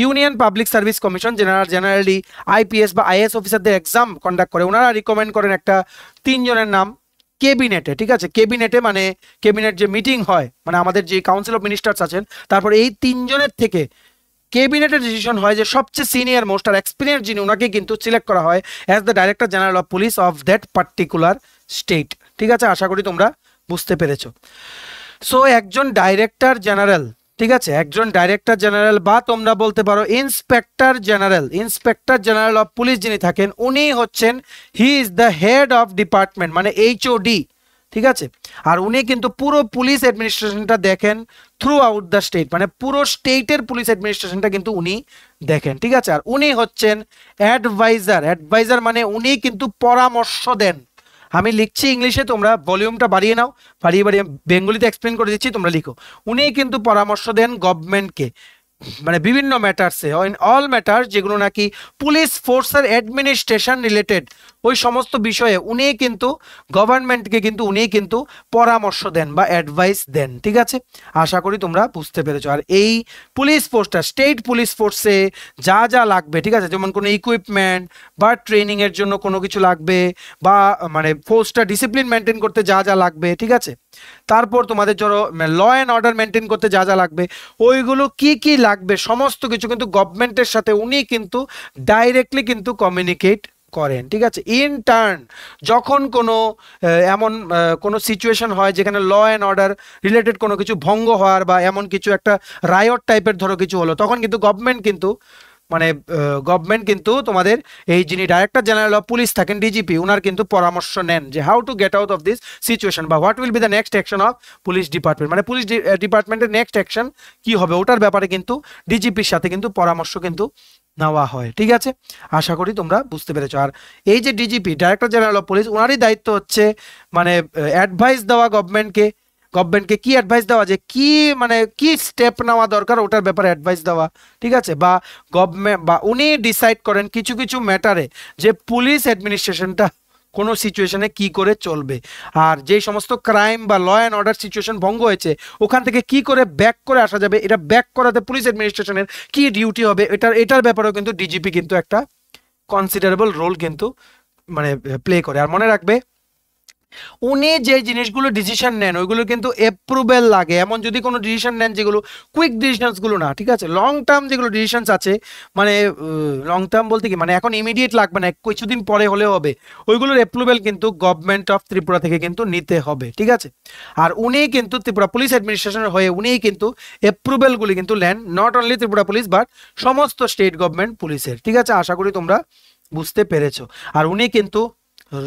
union public service commission general generally IPS বা আইএস অফিসারদের এক্সাম কন্ডাক্ট করে ওনারা রিকমেন্ড করেন একটা তিনজনের নাম কেবিনেটে ঠিক আছে কেবিনেটে মানে কেবিনেট যে মিটিং হয় মানে আমাদের যে কাউন্সিল অফ মিনিস্টার্স আছেন তারপর এই তিনজনের থেকে কেবিনেটের ডিসিশন হয় যে সবচেয়ে সিনিয়র মোস্ট আর এক্সপিরিয়েন্স যিনি ওনাকে কিন্তু সিলেক্ট করা হয় as the director general of police of that particular state ঠিক আছে আশা করি তোমরা বুঝতে পেরেছো সো একজন ডাইরেক্টর জেনারেল ঠিক আছে একজন ডাইরেক্টর জেনারেল বা তোমরা বলতে পারো inspector general inspector general of police যিনি থাকেন উনি হচ্ছেন he is the head of department মানে এইচওডি ঠিক আছে আর উনি কিন্তু পুরো পুলিশ অ্যাডমিনিস্ট্রেশনটা দেখেন থ্রু আউট দ্য স্টেট মানে পুরো স্টেটের পুলিশ অ্যাডমিনিস্ট্রেশনটা কিন্তু উনি দেখেন ঠিক আছে আর উনি হচ্ছেন অ্যাডভাইজার অ্যাডভাইজার মানে উনি কিন্তু পরামর্শ দেন আমি লিখছি ইংলিশে তোমরা ভলিউমটা বাড়িয়ে নাও বাড়িয়ে বাড়িয়ে বেঙ্গলিতে এক্সপ্লেন করে দিচ্ছি তোমরা লিখো উনি কিন্তু পরামর্শ দেন গভর্নমেন্টকে মানে বিভিন্ন ম্যাটার্সে ইন অল ম্যাটার যেগুলো নাকি পুলিশ ফোর্সের অ্যাডমিনিস্ট্রেশন রিলেটেড ওই সমস্ত বিষয়ে উনি কিন্তু গভর্নমেন্টকে কিন্তু উনি কিন্তু পরামর্শ দেন বা অ্যাডভাইস দেন ঠিক আছে আশা করি তোমরা বুঝতে পেরেছো আর এই পুলিশ ফোর্সটা স্টেট পুলিশ ফোর্সে যা যা লাগবে ঠিক আছে যেমন কোনো ইকুইপমেন্ট বা ট্রেনিংয়ের জন্য কোনো কিছু লাগবে বা মানে ফোর্সটা ডিসিপ্লিন মেনটেন করতে যা যা লাগবে ঠিক আছে তারপর তোমাদের ধরো ল অ্যান্ড অর্ডার মেনটেন করতে যা যা লাগবে ওইগুলো কি কি লাগবে সমস্ত কিছু কিন্তু গভর্নমেন্টের সাথে উনি কিন্তু ডাইরেক্টলি কিন্তু কমিউনিকেট করেন ঠিক আছে ইন টার্ন যখন কোনো এমন কোনো সিচুয়েশন হয় যেখানে ল অ্যান্ড অর্ডার রিলেটেড কোনো কিছু ভঙ্গ হওয়ার বা এমন কিছু একটা রায়ট টাইপের ধরো কিছু হলো তখন কিন্তু গভর্নমেন্ট কিন্তু মানে গভর্নমেন্ট কিন্তু তোমাদের এই যিনি ডাইরেক্টর জেনারেল অফ পুলিশ থাকেন ডিজিপি ওনার কিন্তু পরামর্শ নেন যে how to get out of this situation বা what will be the next action of police department মানে পুলিশ ডিপার্টমেন্টের নেক্সট অ্যাকশন কি হবে ওটার ব্যাপারে কিন্তু ডিজিপির সাথে কিন্তু পরামর্শ কিন্তু নেওয়া হয় ঠিক আছে আশা করি তোমরা বুঝতে পেরেছ আর এই যে DGP director general of police ওনারই দায়িত্ব হচ্ছে মানে অ্যাডভাইস দেওয়া গভর্নমেন্টকে গভর্নমেন্টকে কি অ্যাডভাইস দেওয়া যে কি মানে কি স্টেপ নেওয়া দরকার ওটার ব্যাপারে অ্যাডভাইস দেওয়া ঠিক আছে বা গভর্নমেন্ট বা উনি ডিসাইড করেন কিছু কিছু ম্যাটারে যে পুলিশ অ্যাডমিনিস্ট্রেশনটা কোনো সিচুয়েশনে কি করে চলবে আর যেই সমস্ত ক্রাইম বা ল অ্যান্ড অর্ডার সিচুয়েশন ভঙ্গ হয়েছে ওখান থেকে কি করে ব্যাক করে আসা যাবে এটা ব্যাক করাতে পুলিশ অ্যাডমিনিস্ট্রেশনের কি ডিউটি হবে এটার এটার ব্যাপারেও কিন্তু ডিজিপি কিন্তু একটা কনসিডারেবল রোল কিন্তু মানে প্লে করে আর মনে রাখবে উনি যে জিনিসগুলো ডিসিশন নেন ওইগুলো কিন্তু অ্যাপ্রুভেল লাগে এমন যদি কোনো ডিসিশন নেন যেগুলো কুইক ডিসিশনসগুলো না ঠিক আছে লং টার্ম যেগুলো ডিসিশনস আছে মানে লং টার্ম বলতে কি মানে এখন ইমিডিয়েট লাগবে না কিছুদিন পরে হলেও হবে ওইগুলোর অ্যাপ্রুভেল কিন্তু গভর্নমেন্ট অফ ত্রিপুরা থেকে কিন্তু নিতে হবে ঠিক আছে আর উনি কিন্তু ত্রিপুরা পুলিশ অ্যাডমিনিস্ট্রেশনের হয়ে উনিই কিন্তু অ্যাপ্রুভেলগুলি কিন্তু নেন not only Tripura police but সমস্ত স্টেট গভর্নমেন্ট পুলিশের ঠিক আছে আশা করি তোমরা বুঝতে পেরেছো আর উনি কিন্তু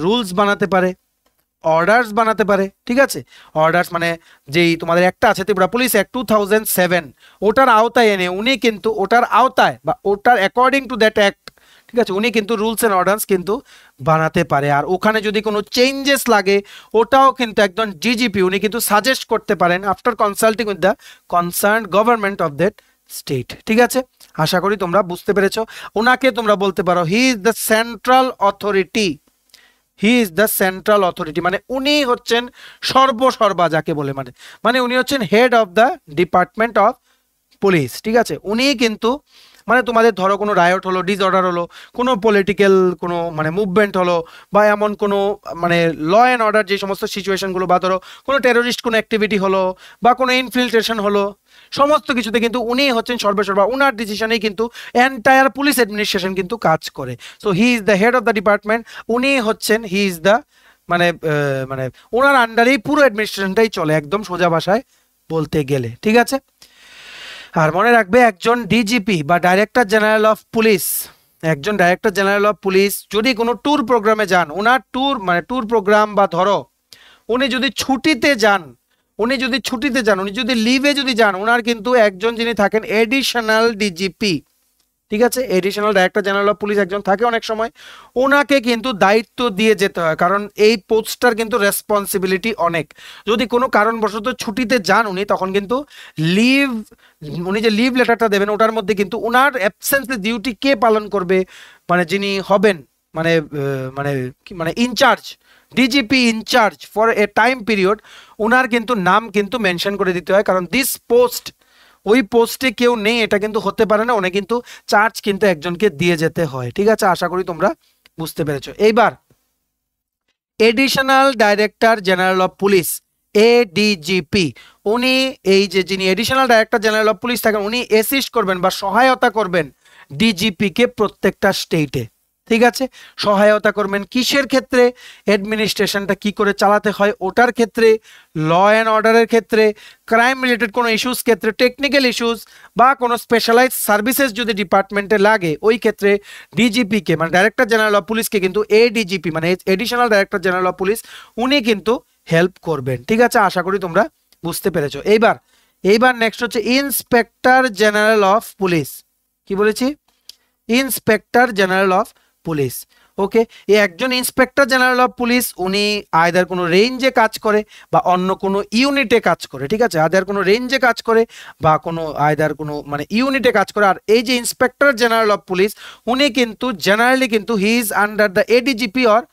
রুলস বানাতে পারে অর্ডার্স বানাতে পারে ঠিক আছে অর্ডার্স মানে যেই তোমাদের একটা আছে Tripura police act two thousand seven ওটার আওতায় এনে উনি কিন্তু ওটার আওতায় বা ওটার অ্যাকর্ডিং টু দ্যাট অ্যাক্ট ঠিক আছে উনি কিন্তু রুলস অ্যান্ড অর্ডার্স কিন্তু বানাতে পারে আর ওখানে যদি কোনো চেঞ্জেস লাগে ওটাও কিন্তু একজন জিজিপি উনি কিন্তু সাজেস্ট করতে পারেন after consulting with the concern government of that state ঠিক আছে আশা করি তোমরা বুঝতে পেরেছ ওনাকে তোমরা বলতে পারো he is the central authority he is the central authority মানে উনি হচ্ছেন সর্বসর্বা যাকে বলে মানে মানে উনি হচ্ছেন head of the department of police ঠিক আছে উনি কিন্তু মানে তোমাদের ধরো কোনো রায়ট হলো ডিসঅর্ডার হলো কোনো পলিটিক্যাল কোনো মানে মুভমেন্ট হলো বা এমন কোনো মানে ল অ্যান্ড অর্ডার যে সমস্ত সিচুয়েশনগুলো বা ধরো কোনো টেরোরিস্ট কোনো অ্যাক্টিভিটি হলো বা কোনো ইনফিল্ট্রেশন হলো সমস্ত কিছুতে কিন্তু উনি হচ্ছেন সর্বেসর্বা ওনার ডিসিশনেই কিন্তু এন্টায়ার পুলিশ অ্যাডমিনিস্ট্রেশন কিন্তু কাজ করে so he is the head of the department উনি হচ্ছেন হি ইজ দ্য মানে মানে ওনার আন্ডারেই পুরো অ্যাডমিনিস্ট্রেশনটাই চলে একদম সোজা ভাষায় বলতে গেলে ঠিক আছে আর মনে রাখবে একজন ডিজিপি বা ডাইরেক্টর জেনারেল অফ পুলিশ একজন ডাইরেক্টর জেনারেল অফ পুলিশ যদি কোনো ট্যুর প্রোগ্রামে যান ওনার ট্যুর মানে ট্যুর প্রোগ্রাম বা ধরো উনি যদি ছুটিতে যান উনি যদি ছুটিতে যান উনি যদি লিভে যদি যান ওনার কিন্তু একজন যিনি থাকেন এডিশনাল ডিজিপি ঠিক আছে additional director general of police একজন থাকে অনেক সময় ওনাকে কিন্তু দায়িত্ব দিয়ে যেতে হয় কারণ এই পোস্টটার কিন্তু রেসপন্সিবিলিটি অনেক যদি কোনো কারণবশত ছুটিতে যান উনি তখন কিন্তু লিভ উনি যে লিভ লেটারটা দেবেন ওটার মধ্যে কিন্তু ওনার অ্যাবসেন্সে ডিউটি কে পালন করবে মানে যিনি হবেন মানে মানে মানে incharge DGP incharge for a time period ওনার কিন্তু নাম কিন্তু মেনশন করে দিতে হয় কারণ দিস পোস্ট ওই পোস্টে কেউ নেই এটা কিন্তু হতে পারে না অনেক কিন্তু চার্জ কিন্তু একজনকে দিয়ে যেতে হয় ঠিক আছে আশা করি তোমরা বুঝতে পেরেছো এইবার additional director general of police ADGP উনি এই যে যিনি additional director general of police থাকেন উনি অ্যাসিস্ট করবেন বা সহায়তা করবেন ডিজিপিকে প্রত্যেকটা স্টেটে ঠিক আছে সহায়তা করবেন কিসের ক্ষেত্রে অ্যাডমিনিস্ট্রেশনটা কি করে চালাতে হয় ওটার ক্ষেত্রে ল অ্যান্ড অর্ডারের ক্ষেত্রে ক্রাইম রিলেটেড কোনো ইস্যুস ক্ষেত্রে টেকনিক্যাল ইস্যুস বা কোনো স্পেশালাইজ সার্ভিসেস যদি ডিপার্টমেন্টে লাগে ওই ক্ষেত্রে ডিজিপিকে মানে ডাইরেক্টর জেনারেল অফ পুলিশকে কিন্তু এ ডিজিপি মানে additional director general of police উনি কিন্তু হেল্প করবেন ঠিক আছে আশা করি তোমরা বুঝতে পেরেছো এইবার এইবার নেক্সট হচ্ছে ইন্সপেক্টর জেনারেল অফ পুলিশ কি বলেছি inspector general of police okay এ একজন ইন্সপেক্টর জেনারেল অফ পুলিশ উনি আয়দার কোনো রেঞ্জে কাজ করে বা অন্য কোনো ইউনিটে কাজ করে ঠিক আছে আয়দার কোনো রেঞ্জে কাজ করে বা কোনো আয়দার কোনো মানে ইউনিটে কাজ করে আর এই যে ইন্সপেক্টর জেনারেল অফ পুলিশ উনি কিন্তু জেনারেলি কিন্তু he is under the ADGP or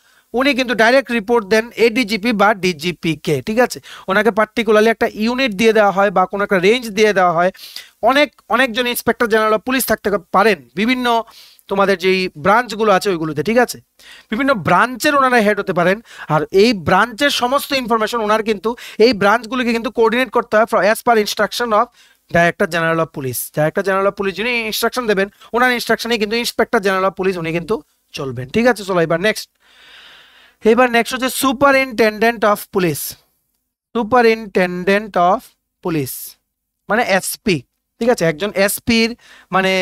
উনি কিন্তু ডাইরেক্ট রিপোর্ট দেন এডিজিপি বা ডিজিপিকে ঠিক আছে ওনাকে পার্টিকুলারলি একটা ইউনিট দিয়ে দেওয়া হয় বা কোনো একটা রেঞ্জ দিয়ে দেওয়া হয় অনেক অনেকজন ইন্সপেক্টর জেনারেল অফ পুলিশ থাকতে পারেন বিভিন্ন তোমাদের যেই ব্রাঞ্চগুলো আছে ওইগুলোতে ঠিক আছে বিভিন্ন ব্রাঞ্চের ওনারা হেড হতে পারেন আর এই ব্রাঞ্চের সমস্ত ইনফরমেশন ওনার কিন্তু এই ব্রাঞ্চগুলিকে কিন্তু কোঅর্ডিনেট করতে হয় as per instruction of director general of police director general of police যিনি ইনস্ট্রাকশন দেবেন ওনার ইনস্ট্রাকশনে কিন্তু ইন্সপেক্টর জেনারেল অফ পুলিশ উনি কিন্তু চলবেন ঠিক আছে চলো এবার নেক্সট এবার নেক্সট হচ্ছে superintendent of police superintendent of police মানে এসপি ঠিক আছে একজন এসপির মানে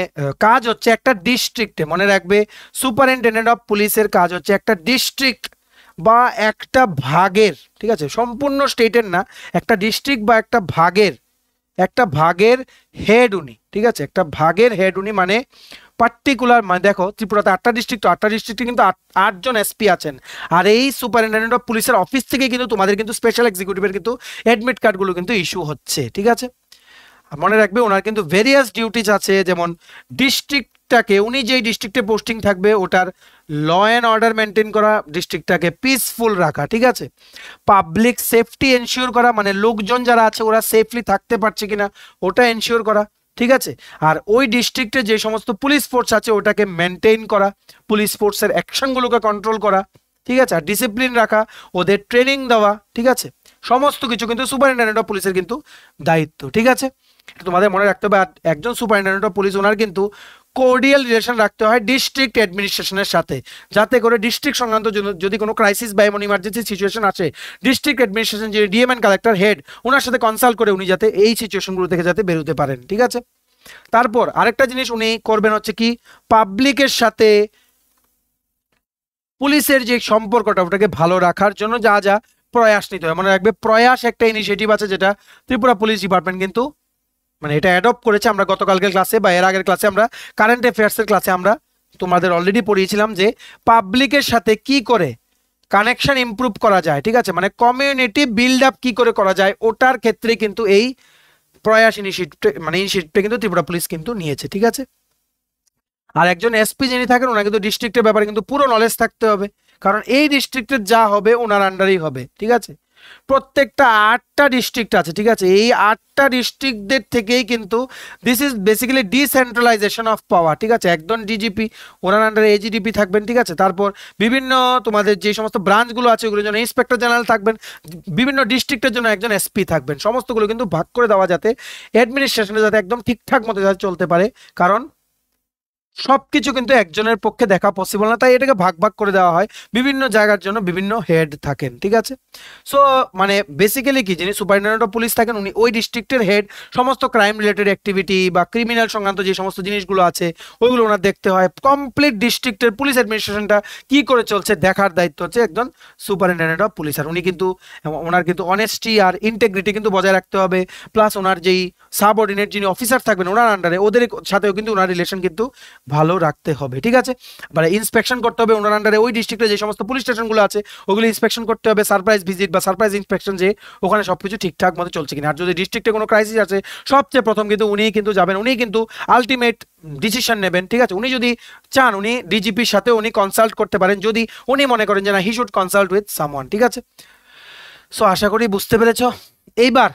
কাজ হচ্ছে একটা ডিস্ট্রিক্টে মনে রাখবে সুপারিনটেন্ডেন্ট অফ পুলিশের কাজ হচ্ছে একটা ডিস্ট্রিক্ট বা একটা ভাগের ঠিক আছে সম্পূর্ণ স্টেটের না একটা ডিস্ট্রিক্ট বা একটা ভাগের একটা ভাগের হেড উনি ঠিক আছে একটা ভাগের হেড উনি মানে পার্টিকুলার মানে দেখো ত্রিপুরাতে আটটা ডিস্ট্রিক্ট তো আটটা ডিস্ট্রিক্টে কিন্তু আটজন এসপি আছেন আর এই সুপারিনটেন্ডেন্ট অফ পুলিশের অফিস থেকে কিন্তু তোমাদের কিন্তু স্পেশাল এক্সিকিউটিভের কিন্তু অ্যাডমিট কার্ডগুলো কিন্তু ইস্যু হচ্ছে ঠিক আছে মনে রাখবে ওনার কিন্তু ভেরিয়াস ডিউটিস আছে যেমন ডিস্ট্রিক্টটাকে উনি যেই ডিস্ট্রিক্টে পোস্টিং থাকবে ওটার ল অ্যান্ড অর্ডার মেনটেন করা ডিস্ট্রিক্টটাকে পিসফুল রাখা ঠিক আছে পাবলিক সেফটি এনশিওর করা মানে লোকজন যারা আছে ওরা সেফলি থাকতে পারছে কিনা ওটা এনশিওর করা ঠিক আছে আর ওই ডিস্ট্রিক্টে যে সমস্ত পুলিশ ফোর্স আছে ওটাকে মেনটেন করা পুলিশ ফোর্সের অ্যাকশনগুলোকে কন্ট্রোল করা ঠিক আছে আর ডিসিপ্লিন রাখা ওদের ট্রেনিং দেওয়া ঠিক আছে সমস্ত কিছু কিন্তু সুপারিনটেন্ডেন্ট অফ পুলিশের কিন্তু দায়িত্ব ঠিক আছে তোমাদের মনে রাখতে হবে একজন সুপারিনটেন্ডেন্ট অফ পুলিশ ওনার কিন্তু কোর্ডিয়াল রিলেশন রাখতে হয় ডিস্ট্রিক্ট অ্যাডমিনিস্ট্রেশনের সাথে যাতে করে ডিস্ট্রিক্ট সংক্রান্ত যদি কোনো ক্রাইসিস বা এমন ইমার্জেন্সি সিচুয়েশন আসে ডিস্ট্রিক্ট অ্যাডমিনিস্ট্রেশন যিনি ডিএমএন কালেক্টর হেড ওনার সাথে কনসাল্ট করে উনি যাতে এই সিচুয়েশনগুলো থেকে যাতে বেরোতে পারেন ঠিক আছে তারপর আরেকটা জিনিস উনি করবেন হচ্ছে কি পাবলিকের সাথে পুলিশের যে সম্পর্কটা ওটাকে ভালো রাখার জন্য যা যা প্রয়াস নিতে হয় মনে রাখবে প্রয়াস একটা ইনিশিয়েটিভ আছে যেটা ত্রিপুরা পুলিশ ডিপার্টমেন্ট কিন্তু মানে এটা অ্যাডপ্ট করেছে আমরা গতকালকের ক্লাসে বা এর আগের ক্লাসে আমরা কারেন্ট অ্যাফেয়ার্সের ক্লাসে আমরা তোমাদের অলরেডি পড়িয়েছিলাম যে পাবলিকের সাথে কি করে কানেকশন ইম্প্রুভ করা যায় ঠিক আছে মানে কমিউনিটি বিল্ড আপ কী করে করা যায় ওটার ক্ষেত্রে কিন্তু এই প্রয়াস ইনিশিয়েটিভ মানে ইনিশিয়েটিভটা কিন্তু ত্রিপুরা পুলিশ কিন্তু নিয়েছে ঠিক আছে আর একজন এসপি যিনি থাকেন ওনার কিন্তু ডিস্ট্রিক্টের ব্যাপারে কিন্তু পুরো নলেজ থাকতে হবে কারণ এই ডিস্ট্রিক্টের যা হবে ওনার আন্ডারেই হবে ঠিক আছে প্রত্যেকটা আটটা ডিস্ট্রিক্ট আছে ঠিক আছে এই আটটা ডিস্ট্রিক্টদের থেকেই কিন্তু this is basically decentralisation of power ঠিক আছে একজন ডিজিপি ওনার আন্ডারে এজিডিপি থাকবেন ঠিক আছে তারপর বিভিন্ন তোমাদের যে সমস্ত ব্রাঞ্চগুলো আছে ওগুলোর জন্য ইন্সপেক্টর জেনারেল থাকবেন বিভিন্ন ডিস্ট্রিক্টের জন্য একজন এসপি থাকবেন সমস্তগুলো কিন্তু ভাগ করে দেওয়া যাতে অ্যাডমিনিস্ট্রেশনে যাতে একদম ঠিকঠাক মতো যাতে চলতে পারে কারণ সব কিছু কিন্তু একজনের পক্ষে দেখা পসিবল না তাই এটাকে ভাগ ভাগ করে দেওয়া হয় বিভিন্ন জায়গার জন্য বিভিন্ন হেড থাকেন ঠিক আছে সো মানে বেসিক্যালি কি যিনি সুপারিনটেন্ডেন্ট অফ পুলিশ থাকেন উনি ওই ডিস্ট্রিক্টের হেড সমস্ত ক্রাইম রিলেটেড অ্যাক্টিভিটি বা ক্রিমিনাল সংক্রান্ত যে সমস্ত জিনিসগুলো আছে ওইগুলো ওনার দেখতে হয় কমপ্লিট ডিস্ট্রিক্টের পুলিশ অ্যাডমিনিস্ট্রেশনটা কি করে চলছে দেখার দায়িত্ব হচ্ছে একজন সুপারিনটেন্ডেন্ট অফ পুলিশ আর উনি কিন্তু ওনার কিন্তু অনেস্টি আর ইন্টেগ্রিটি কিন্তু বজায় রাখতে হবে প্লাস ওনার যেই সাবঅর্ডিনেট যিনি অফিসার থাকবেন ওনার আন্ডারে ওদের সাথেও কিন্তু ওনার রিলেশন কিন্তু ভালো রাখতে হবে ঠিক আছে মানে ইন্সপেকশন করতে হবে ওনার আন্ডারে ওই ডিস্ট্রিক্টে যে সমস্ত পুলিশ স্টেশনগুলো আছে ওগুলো ইন্সপেকশন করতে হবে সারপ্রাইজ ভিজিট বা সারপ্রাইজ ইন্সপেকশন যে ওখানে সব কিছু ঠিকঠাক মতো চলছে কিনা আর যদি ডিস্ট্রিক্টে কোনো ক্রাইসিস আছে সবচেয়ে প্রথম কিন্তু উনিই কিন্তু যাবেন উনিই কিন্তু আলটিমেট ডিসিশন নেবেন ঠিক আছে উনি যদি চান উনি ডিজিপির সাথে উনি কনসাল্ট করতে পারেন যদি উনি মনে করেন যে না he should consult with someone ঠিক আছে সো আশা করি বুঝতে পেরেছ এইবার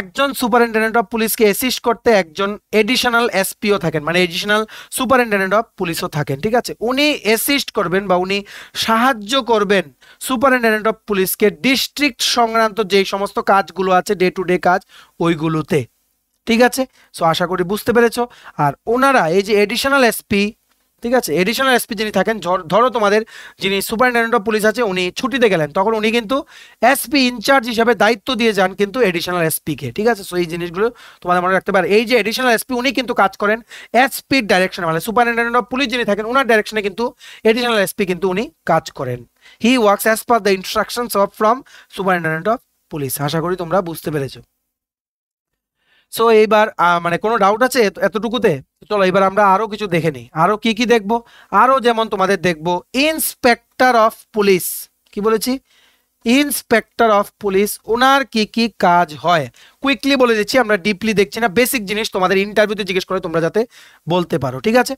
একজন সুপারিনটেন্ডেন্ট অফ পুলিশকে অ্যাসিস্ট করতে একজন এডিশনাল এসপিও থাকেন মানে এডিশনাল সুপারিনটেন্ডেন্ট অফ পুলিশও থাকেন ঠিক আছে উনি অ্যাসিস্ট করবেন বা উনি সাহায্য করবেন সুপারিনটেন্ডেন্ট অফ পুলিশকে ডিস্ট্রিক্ট সংক্রান্ত যেই সমস্ত কাজগুলো আছে ডে টু ডে কাজ ওইগুলোতে ঠিক আছে সো আশা করি বুঝতে পেরেছ আর ওনারা এই যে এডিশনাল এসপি ঠিক আছে এডিশনাল এসপি যিনি থাকেন ধরো তোমাদের যিনি সুপারিনটেন্ডেন্ট অফ পুলিশ আছে উনি ছুটিতে গেলেন তখন উনি কিন্তু এসপি ইনচার্জ হিসাবে দায়িত্ব দিয়ে যান কিন্তু এডিশনাল এসপিকে ঠিক আছে সো এই জিনিসগুলো তোমাদের মনে রাখতে পারে এই যে এডিশনাল এসপি উনি কিন্তু কাজ করেন এসপির ডাইরেকশনে মানে সুপারিনটেন্ডেন্ট অফ পুলিশ যিনি থাকেন ওনার ডাইরেকশনে কিন্তু এডিশনাল এসপি কিন্তু উনি কাজ করেন he works as per the instructions of from superintendent of police আশা করি তোমরা বুঝতে পেরেছো সো এইবার মানে কোনো ডাউট আছে এতটুকুতে চলো এবার আমরা আরও কিছু দেখে নিই আরও কি কি দেখব আরও যেমন তোমাদের দেখব ইন্সপেক্টর অফ পুলিশ কি বলেছি ইন্সপেক্টর অফ পুলিশ ওনার কি কি কাজ হয় কুইকলি বলে দিচ্ছি আমরা ডিপলি দেখছি না বেসিক জিনিস তোমাদের ইন্টারভিউতে জিজ্ঞেস করে তোমরা যাতে বলতে পারো ঠিক আছে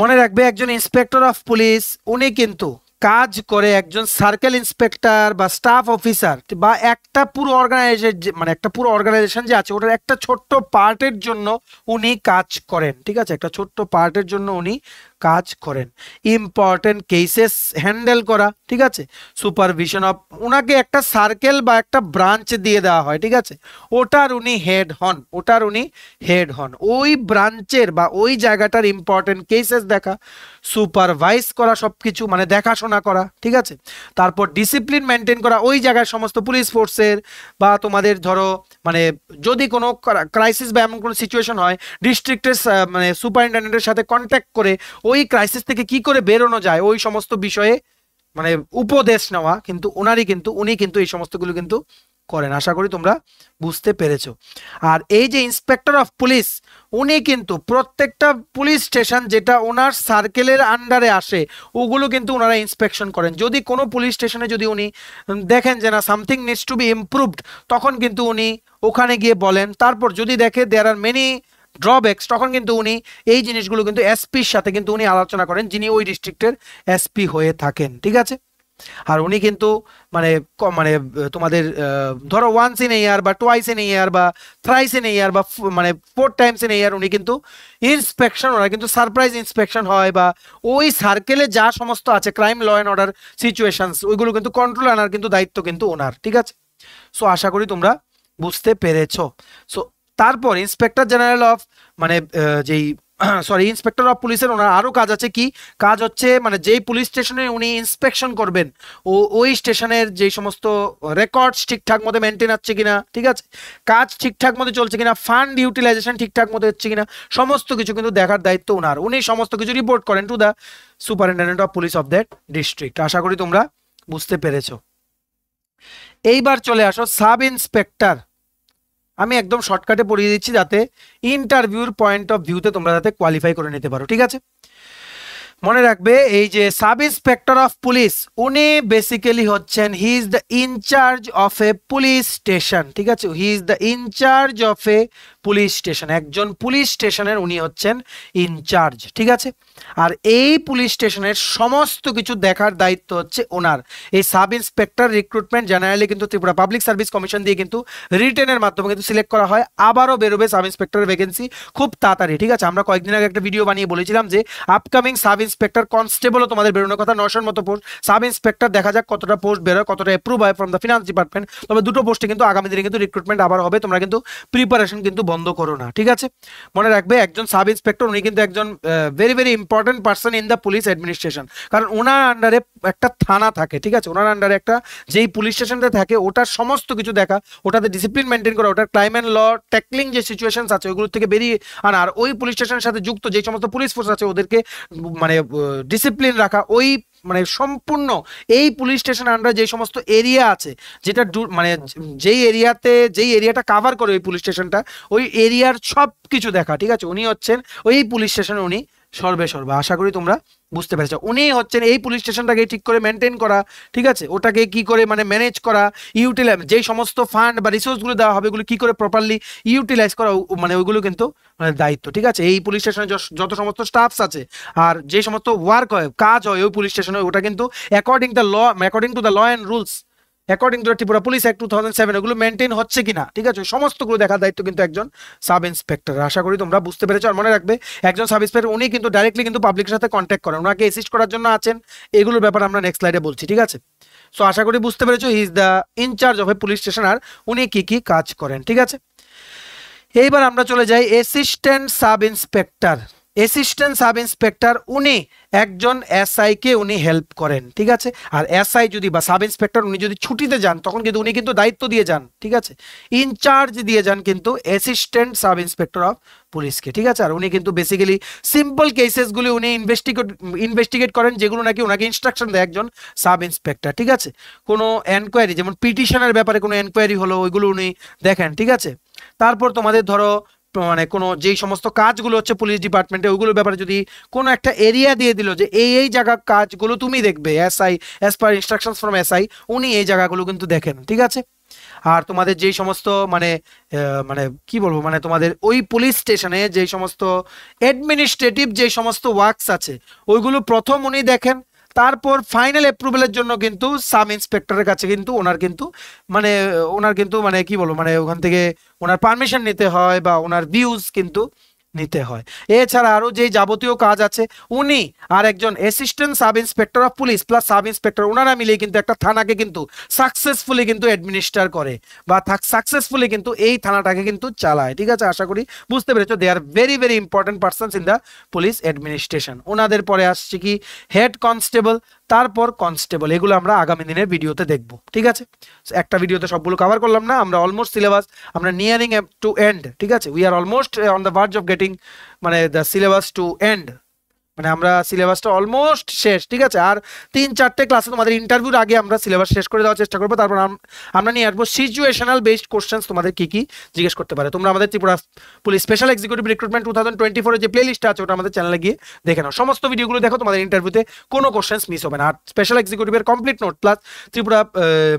মনে রাখবে একজন ইন্সপেক্টর অফ পুলিশ উনি কিন্তু কাজ করে একজন সার্কেল ইন্সপেক্টর বা স্টাফ অফিসার বা একটা পুরো অর্গানাইজেশন মানে একটা পুরো অর্গানাইজেশন যে আছে ওটার একটা ছোট্ট পার্টের জন্য উনি কাজ করেন ঠিক আছে একটা ছোট্ট পার্টের জন্য উনি কাজ করেন ইম্পর্টেন্ট কেসেস হ্যান্ডেল করা ঠিক আছে সুপারভিশন অফ ওনাকে একটা সার্কেল বা একটা ব্রাঞ্চ দিয়ে দেওয়া হয় ঠিক আছে ওটার উনি হেড হন ওটার উনি হেড হন ওই ব্রাঞ্চের বা ওই জায়গাটার ইম্পর্টেন্ট কেসেস দেখা সুপারভাইজ করা সব কিছু মানে দেখাশোনা করা ঠিক আছে তারপর ডিসিপ্লিন মেনটেন করা ওই জায়গায় সমস্ত পুলিশ ফোর্সের বা তোমাদের ধরো মানে যদি কোনো ক্রাইসিস বা এমন কোনো সিচুয়েশন হয় ডিস্ট্রিক্টের মানে সুপারিনটেন্ডেন্টের সাথে কন্ট্যাক্ট করে ওই ক্রাইসিস থেকে কি করে বেরোনো যায় ওই সমস্ত বিষয়ে মানে উপদেশ নেওয়া কিন্তু ওনারই কিন্তু উনি কিন্তু এই সমস্তগুলো কিন্তু করেন আশা করি তোমরা বুঝতে পেরেছ আর এই যে ইন্সপেক্টর অফ পুলিশ উনি কিন্তু প্রত্যেকটা পুলিশ স্টেশন যেটা ওনার সার্কেলের আন্ডারে আসে ওগুলো কিন্তু ওনারা ইন্সপেকশন করেন যদি কোনো পুলিশ স্টেশনে যদি উনি দেখেন যে না something needs to be improved তখন কিন্তু উনি ওখানে গিয়ে বলেন তারপর যদি দেখে দেয়ার আর মেনি ড্রব্যাক্স তখন কিন্তু উনি এই জিনিসগুলো কিন্তু এসপির সাথে কিন্তু উনি আলোচনা করেন যিনি ওই ডিস্ট্রিক্টের এসপি হয়ে থাকেন ঠিক আছে আর উনি কিন্তু মানে মানে তোমাদের ধরো ওয়ান্স ইন এ ইয়ার বা টোয়াইস ইন এ ইয়ার বা থ্রাইস ইন এ ইয়ার বা মানে four times in a year উনি কিন্তু ইন্সপেকশন ওরা কিন্তু সারপ্রাইজ ইন্সপেকশন হয় বা ওই সার্কেলে যা সমস্ত আছে crime law and order situations ওইগুলো কিন্তু কন্ট্রোল আনার কিন্তু দায়িত্ব কিন্তু ওনার ঠিক আছে সো আশা করি তোমরা বুঝতে পেরেছ সো তারপর ইন্সপেক্টর জেনারেল অফ মানে যেই সরি ইন্সপেক্টর অফ পুলিশের ওনার আরও কাজ আছে কি কাজ হচ্ছে মানে যেই পুলিশ স্টেশনে উনি ইন্সপেকশন করবেন ও ওই স্টেশনের যেই সমস্ত রেকর্ডস ঠিকঠাক মতো মেনটেন হচ্ছে কিনা ঠিক আছে কাজ ঠিকঠাক মতো চলছে কিনা ফান্ড ইউটিলাইজেশন ঠিকঠাক মতো হচ্ছে কিনা সমস্ত কিছু কিন্তু দেখার দায়িত্ব ওনার উনি সমস্ত কিছু রিপোর্ট করেন to the superintendent of police of that district আশা করি তোমরা বুঝতে পেরেছ এইবার চলে আসো সাব ইন্সপেক্টর আমি একদম শর্টকাটে পড়িয়ে দিচ্ছি যাতে ইন্টারভিউর পয়েন্ট অফ ভিউতে তোমরা যাতে কোয়ালিফাই করে নিতে পারো ঠিক আছে মনে রাখবে এই যে সাব ইন্সপেক্টর অফ পুলিশ উনি বেসিক্যালি হচ্ছেন he is the incharge of a police station ঠিক আছে he is the incharge of a police station একজন পুলিশ স্টেশনের উনি হচ্ছেন ইনচার্জ ঠিক আছে আর এই পুলিশ স্টেশনের সমস্ত কিছু দেখার দায়িত্ব হচ্ছে ওনার এই সাব ইন্সপেক্টর রিক্রুটমেন্ট জেনারেলি কিন্তু ত্রিপুরা পাবলিক সার্ভিস কমিশন দিয়ে কিন্তু রিটেনের মাধ্যমে কিন্তু সিলেক্ট করা হয় আবারও বেরোবে সাব ইন্সপেক্টর ভ্যাকেন্সি খুব তাড়াতাড়ি ঠিক আছে আমরা কয়েকদিন আগে একটা ভিডিও বানিয়ে বলেছিলাম যে আপকামিং সাব ইন্সপেক্টর কনস্টেবলও তোমাদের বেরোনোর কথা নশোর মতো পোস্ট সাব ইন্সপেক্টর দেখা যাক কতটা পোস্ট বেরোয় কতটা অ্যাপ্রুভ হয় ফ্রম দ্য ফিনান্স ডিপার্টমেন্ট তবে দুটো পোস্টে কিন্তু আগামী দিনে কিন্তু রিক্রুটমেন্ট আবার হবে তোমরা কিন্তু প্রিপারেশন কিন্তু বন্ধ করো না ঠিক আছে মনে রাখবে একজন সাব ইন্সপেক্টর উনি কিন্তু একজন very very important person in the police administration কারণ ওনার আন্ডারে একটা থানা থাকে ঠিক আছে ওনার আন্ডারে একটা যেই পুলিশ স্টেশনটা থাকে ওটার সমস্ত কিছু দেখা ওটাতে ডিসিপ্লিন মেনটেন করা ওটার ক্রাইম অ্যান্ড ল ট্যাকলিং যে সিচুয়েশন আছে ওইগুলো থেকে বেরিয়ে আনা আর ওই পুলিশ স্টেশনের সাথে যুক্ত যে সমস্ত পুলিশ ফোর্স আছে ওদেরকে মানে ডিসিপ্লিন রাখা ওই মানে সম্পূর্ণ এই পুলিশ স্টেশন আন্ডার যে সমস্ত এরিয়া আছে যেটা মানে যেই এরিয়াতে যেই এরিয়াটা কাভার করে ওই পুলিশ স্টেশনটা ওই এরিয়ার সব কিছু দেখা ঠিক আছে উনি হচ্ছেন ওই পুলিশ স্টেশন উনি সর্বে সর্বে আশা করি তোমরা বুঝতে পেরেছ উনি হচ্ছেন এই পুলিশ স্টেশনটাকে ঠিক করে মেনটেন করা ঠিক আছে ওটাকে কি করে মানে ম্যানেজ করা ইউটিলাইজ যেই সমস্ত ফান্ড বা রিসোর্সগুলো দেওয়া হবে ওগুলো কি করে প্রপারলি ইউটিলাইজ করা মানে ওইগুলো কিন্তু মানে দায়িত্ব ঠিক আছে এই পুলিশ স্টেশনে যত সমস্ত স্টাফস আছে আর যে সমস্ত ওয়ার্ক হয় কাজ হয় ওই পুলিশ স্টেশনে ওটা কিন্তু according the law according to the law and rules according to Tripura police act two thousand seven এগুলো মেনটেন হচ্ছে কিনা ঠিক আছে সমস্তগুলো দেখার দায়িত্ব কিন্তু একজন সাব ইন্সপেক্টর আশা করি তোমরা বুঝতে পেরেছো আর মনে রাখবে একজন সাব ইন্সপেক্টর উনি কিন্তু ডাইরেক্টলি কিন্তু পাবলিকের সাথে কন্ট্যাক্ট করেন ওনাকে এসিস্ট করার জন্য আছেন এগুলোর ব্যাপার আমরা নেক্সট স্লাইডে বলছি ঠিক আছে সো আশা করি বুঝতে পেরেছো is the incharge of a police station আর উনি কী কী কাজ করেন ঠিক আছে এইবার আমরা চলে যাই assistant sub inspector assistant sub inspector উনি একজন এসআইকে উনি হেল্প করেন ঠিক আছে আর এসআই যদি বা সাব ইন্সপেক্টর উনি যদি ছুটিতে যান তখন কিন্তু উনি কিন্তু দায়িত্ব দিয়ে যান ঠিক আছে ইনচার্জ দিয়ে যান কিন্তু অ্যাসিস্ট্যান্ট সাব ইন্সপেক্টর অফ পুলিশকে ঠিক আছে আর উনি কিন্তু বেসিক্যালি সিম্পল কেসেসগুলি উনি ইনভেস্টিগেট ইনভেস্টিগেট করেন যেগুলো নাকি ওনাকে ইনস্ট্রাকশন দেয় একজন সাব ইন্সপেক্টর ঠিক আছে কোনো এনকোয়ারি যেমন পিটিশনের ব্যাপারে কোনো এনকোয়ারি হলো ওইগুলো উনি দেখেন ঠিক আছে তারপর তোমাদের ধরো মানে কোনো যেই সমস্ত কাজগুলো হচ্ছে পুলিশ ডিপার্টমেন্টে ওইগুলোর ব্যাপারে যদি কোনো একটা এরিয়া দিয়ে দিল যে এই এই জায়গা কাজগুলো তুমি দেখবে SI as per instructions from SI উনি এই জায়গাগুলো কিন্তু দেখেন ঠিক আছে আর তোমাদের যেই সমস্ত মানে মানে কি বলবো মানে তোমাদের ওই পুলিশ স্টেশনে যেই সমস্ত অ্যাডমিনিস্ট্রেটিভ যে সমস্ত ওয়ার্কস আছে ওইগুলো প্রথম উনি দেখেন তারপর ফাইনাল অ্যাপ্রুভেলের জন্য কিন্তু সাব ইন্সপেক্টরের কাছে কিন্তু ওনার কিন্তু মানে ওনার কিন্তু মানে কি বলবো মানে ওখান থেকে ওনার পারমিশন নিতে হয় বা ওনার ভিউজ কিন্তু নিতে হয় এছাড়া আরও যে যাবতীয় কাজ আছে উনি আর একজন assistant sub inspector of police plus sub inspector ওনারা মিলে কিন্তু একটা থানাকে কিন্তু সাকসেসফুলি কিন্তু অ্যাডমিনিস্টার করে বা সাকসেসফুলি কিন্তু এই থানাটাকে কিন্তু চালায় ঠিক আছে আশা করি বুঝতে পেরেছো they are very very important persons in the police administration ওনাদের পরে আসছে কি হেড কনস্টেবল তারপর কনস্টেবল এগুলো আমরা আগামী দিনের ভিডিওতে দেখব ঠিক আছে একটা ভিডিওতে সবগুলো কভার করলাম না আমরা অলমোস্ট সিলেবাস আমরা নিয়ারিং টু এন্ড ঠিক আছে we are almost on the verge of getting মানে the syllabus to end মানে আমরা সিলেবাসটা অলমোস্ট শেষ ঠিক আছে আর তিন চারটে ক্লাসে তোমাদের ইন্টারভিউর আগে আমরা সিলেবাস শেষ করে দেওয়ার চেষ্টা করবো তারপর আমরা নিয়ে আসবো সিচুয়েশনাল বেসড কোশ্চেন্স তোমাদের কী কী জিজ্ঞেস করতে পারে তোমরা আমাদের Tripura police special executive recruitment two thousand twenty ফোরের যে প্লেলিস্টটা আছে ওটা আমাদের চ্যানেলে গিয়ে দেখে নাও সমস্ত ভিডিওগুলো দেখো তোমাদের ইন্টারভিউতে কোনো কোশ্চেন্স মিস হবে না আর স্পেশাল এক্সিকিউটিভের কমপ্লিট নোট প্লাস ত্রিপুরা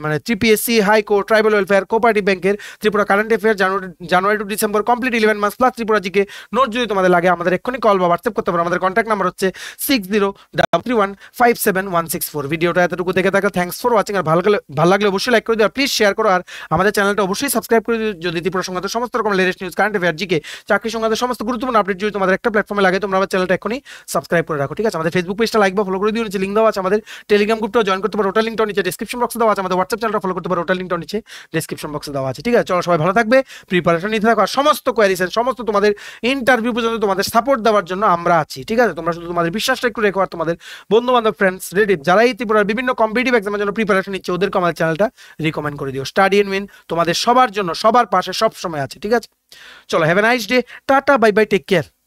মানে TPSC high court tribal welfare cooperative ব্যাংকের Tripura current affair January January to December complete eleven মাস প্লাস ত্রিপুরা জিকে নোট যদি তোমাদের লাগে আমাদের এক্ষুনি কল বা হোয়াটসঅ্যাপ করতে পারো আমাদের কন্ট্যাক্ট নাম্বার হচ্ছে six zero double three one five seven one six four ভিডিওটা এতটুকু দেখে থাকে থ্যাংকস ফর ওয়াচিং আর ভালো ভালো লাগলে অবশ্যই লাইক করে দিও আর প্লিজ শেয়ার করো আর আমাদের চ্যানেলটা অবশ্যই সাবস্ক্রাইব করে দিও যদি ত্রিপুরা সংক্রান্ত সমস্ত রকম latest news current affair GK চাকরি সংক্রান্ত সমস্ত গুরুত্বপূর্ণ আপডেট যদি তোমাদের একটা প্ল্যাটফর্মে লাগে তোমরা আমার চ্যানেলটা এখনই সাবস্ক্রাইব করে রাখো ঠিক আছে আমাদের ফেসবুক পেজটা লাইক বা ফলো করে দিও নিচে লিঙ্ক দেওয়া আছে আমাদের টেলিগ্রাম গ্রুপটা জয়েন করতে পারো ওটা লিঙ্কটা নিচে ডিসক্রিপশন বক্সে দেওয়া আছে আমাদের হোয়াটসঅ্যাপ চ্যানেলটা ফলো করতে পারো ওটা লিঙ্কটা নিচে ডিসক্রিপশন বক্সে দেওয়া আছে ঠিক আছে চলো সবাই ভালো থাকবে প্রিপারেশন নিতে থাকো আর সমস্ত কোয়ারিস সমস্ত তোমাদের ইন্টারভিউ পর্যন্ত তোমাদের সাপোর্ট দেওয়ার জন্য আমরা আছি ঠিক আছে তোমরা শুধু তোমাদের বিশ্বাসটা একটু রেখো আর তোমাদের বন্ধু বান্ধব ফ্রেন্ডস রিলেটিভ যারা এই ত্রিপুরার বিভিন্ন কম্পিটিভ এক্সামের জন্য প্রিপারেশন নিচ্ছে ওদেরকে আমার চ্যানেলটা রিকমেন্ড করে দিও স্টাডি এন্ড উইন তোমাদের সবার জন্য সবার পাশে সব সময় আছে ঠিক আছে চলো have a nice day tata bye bye take care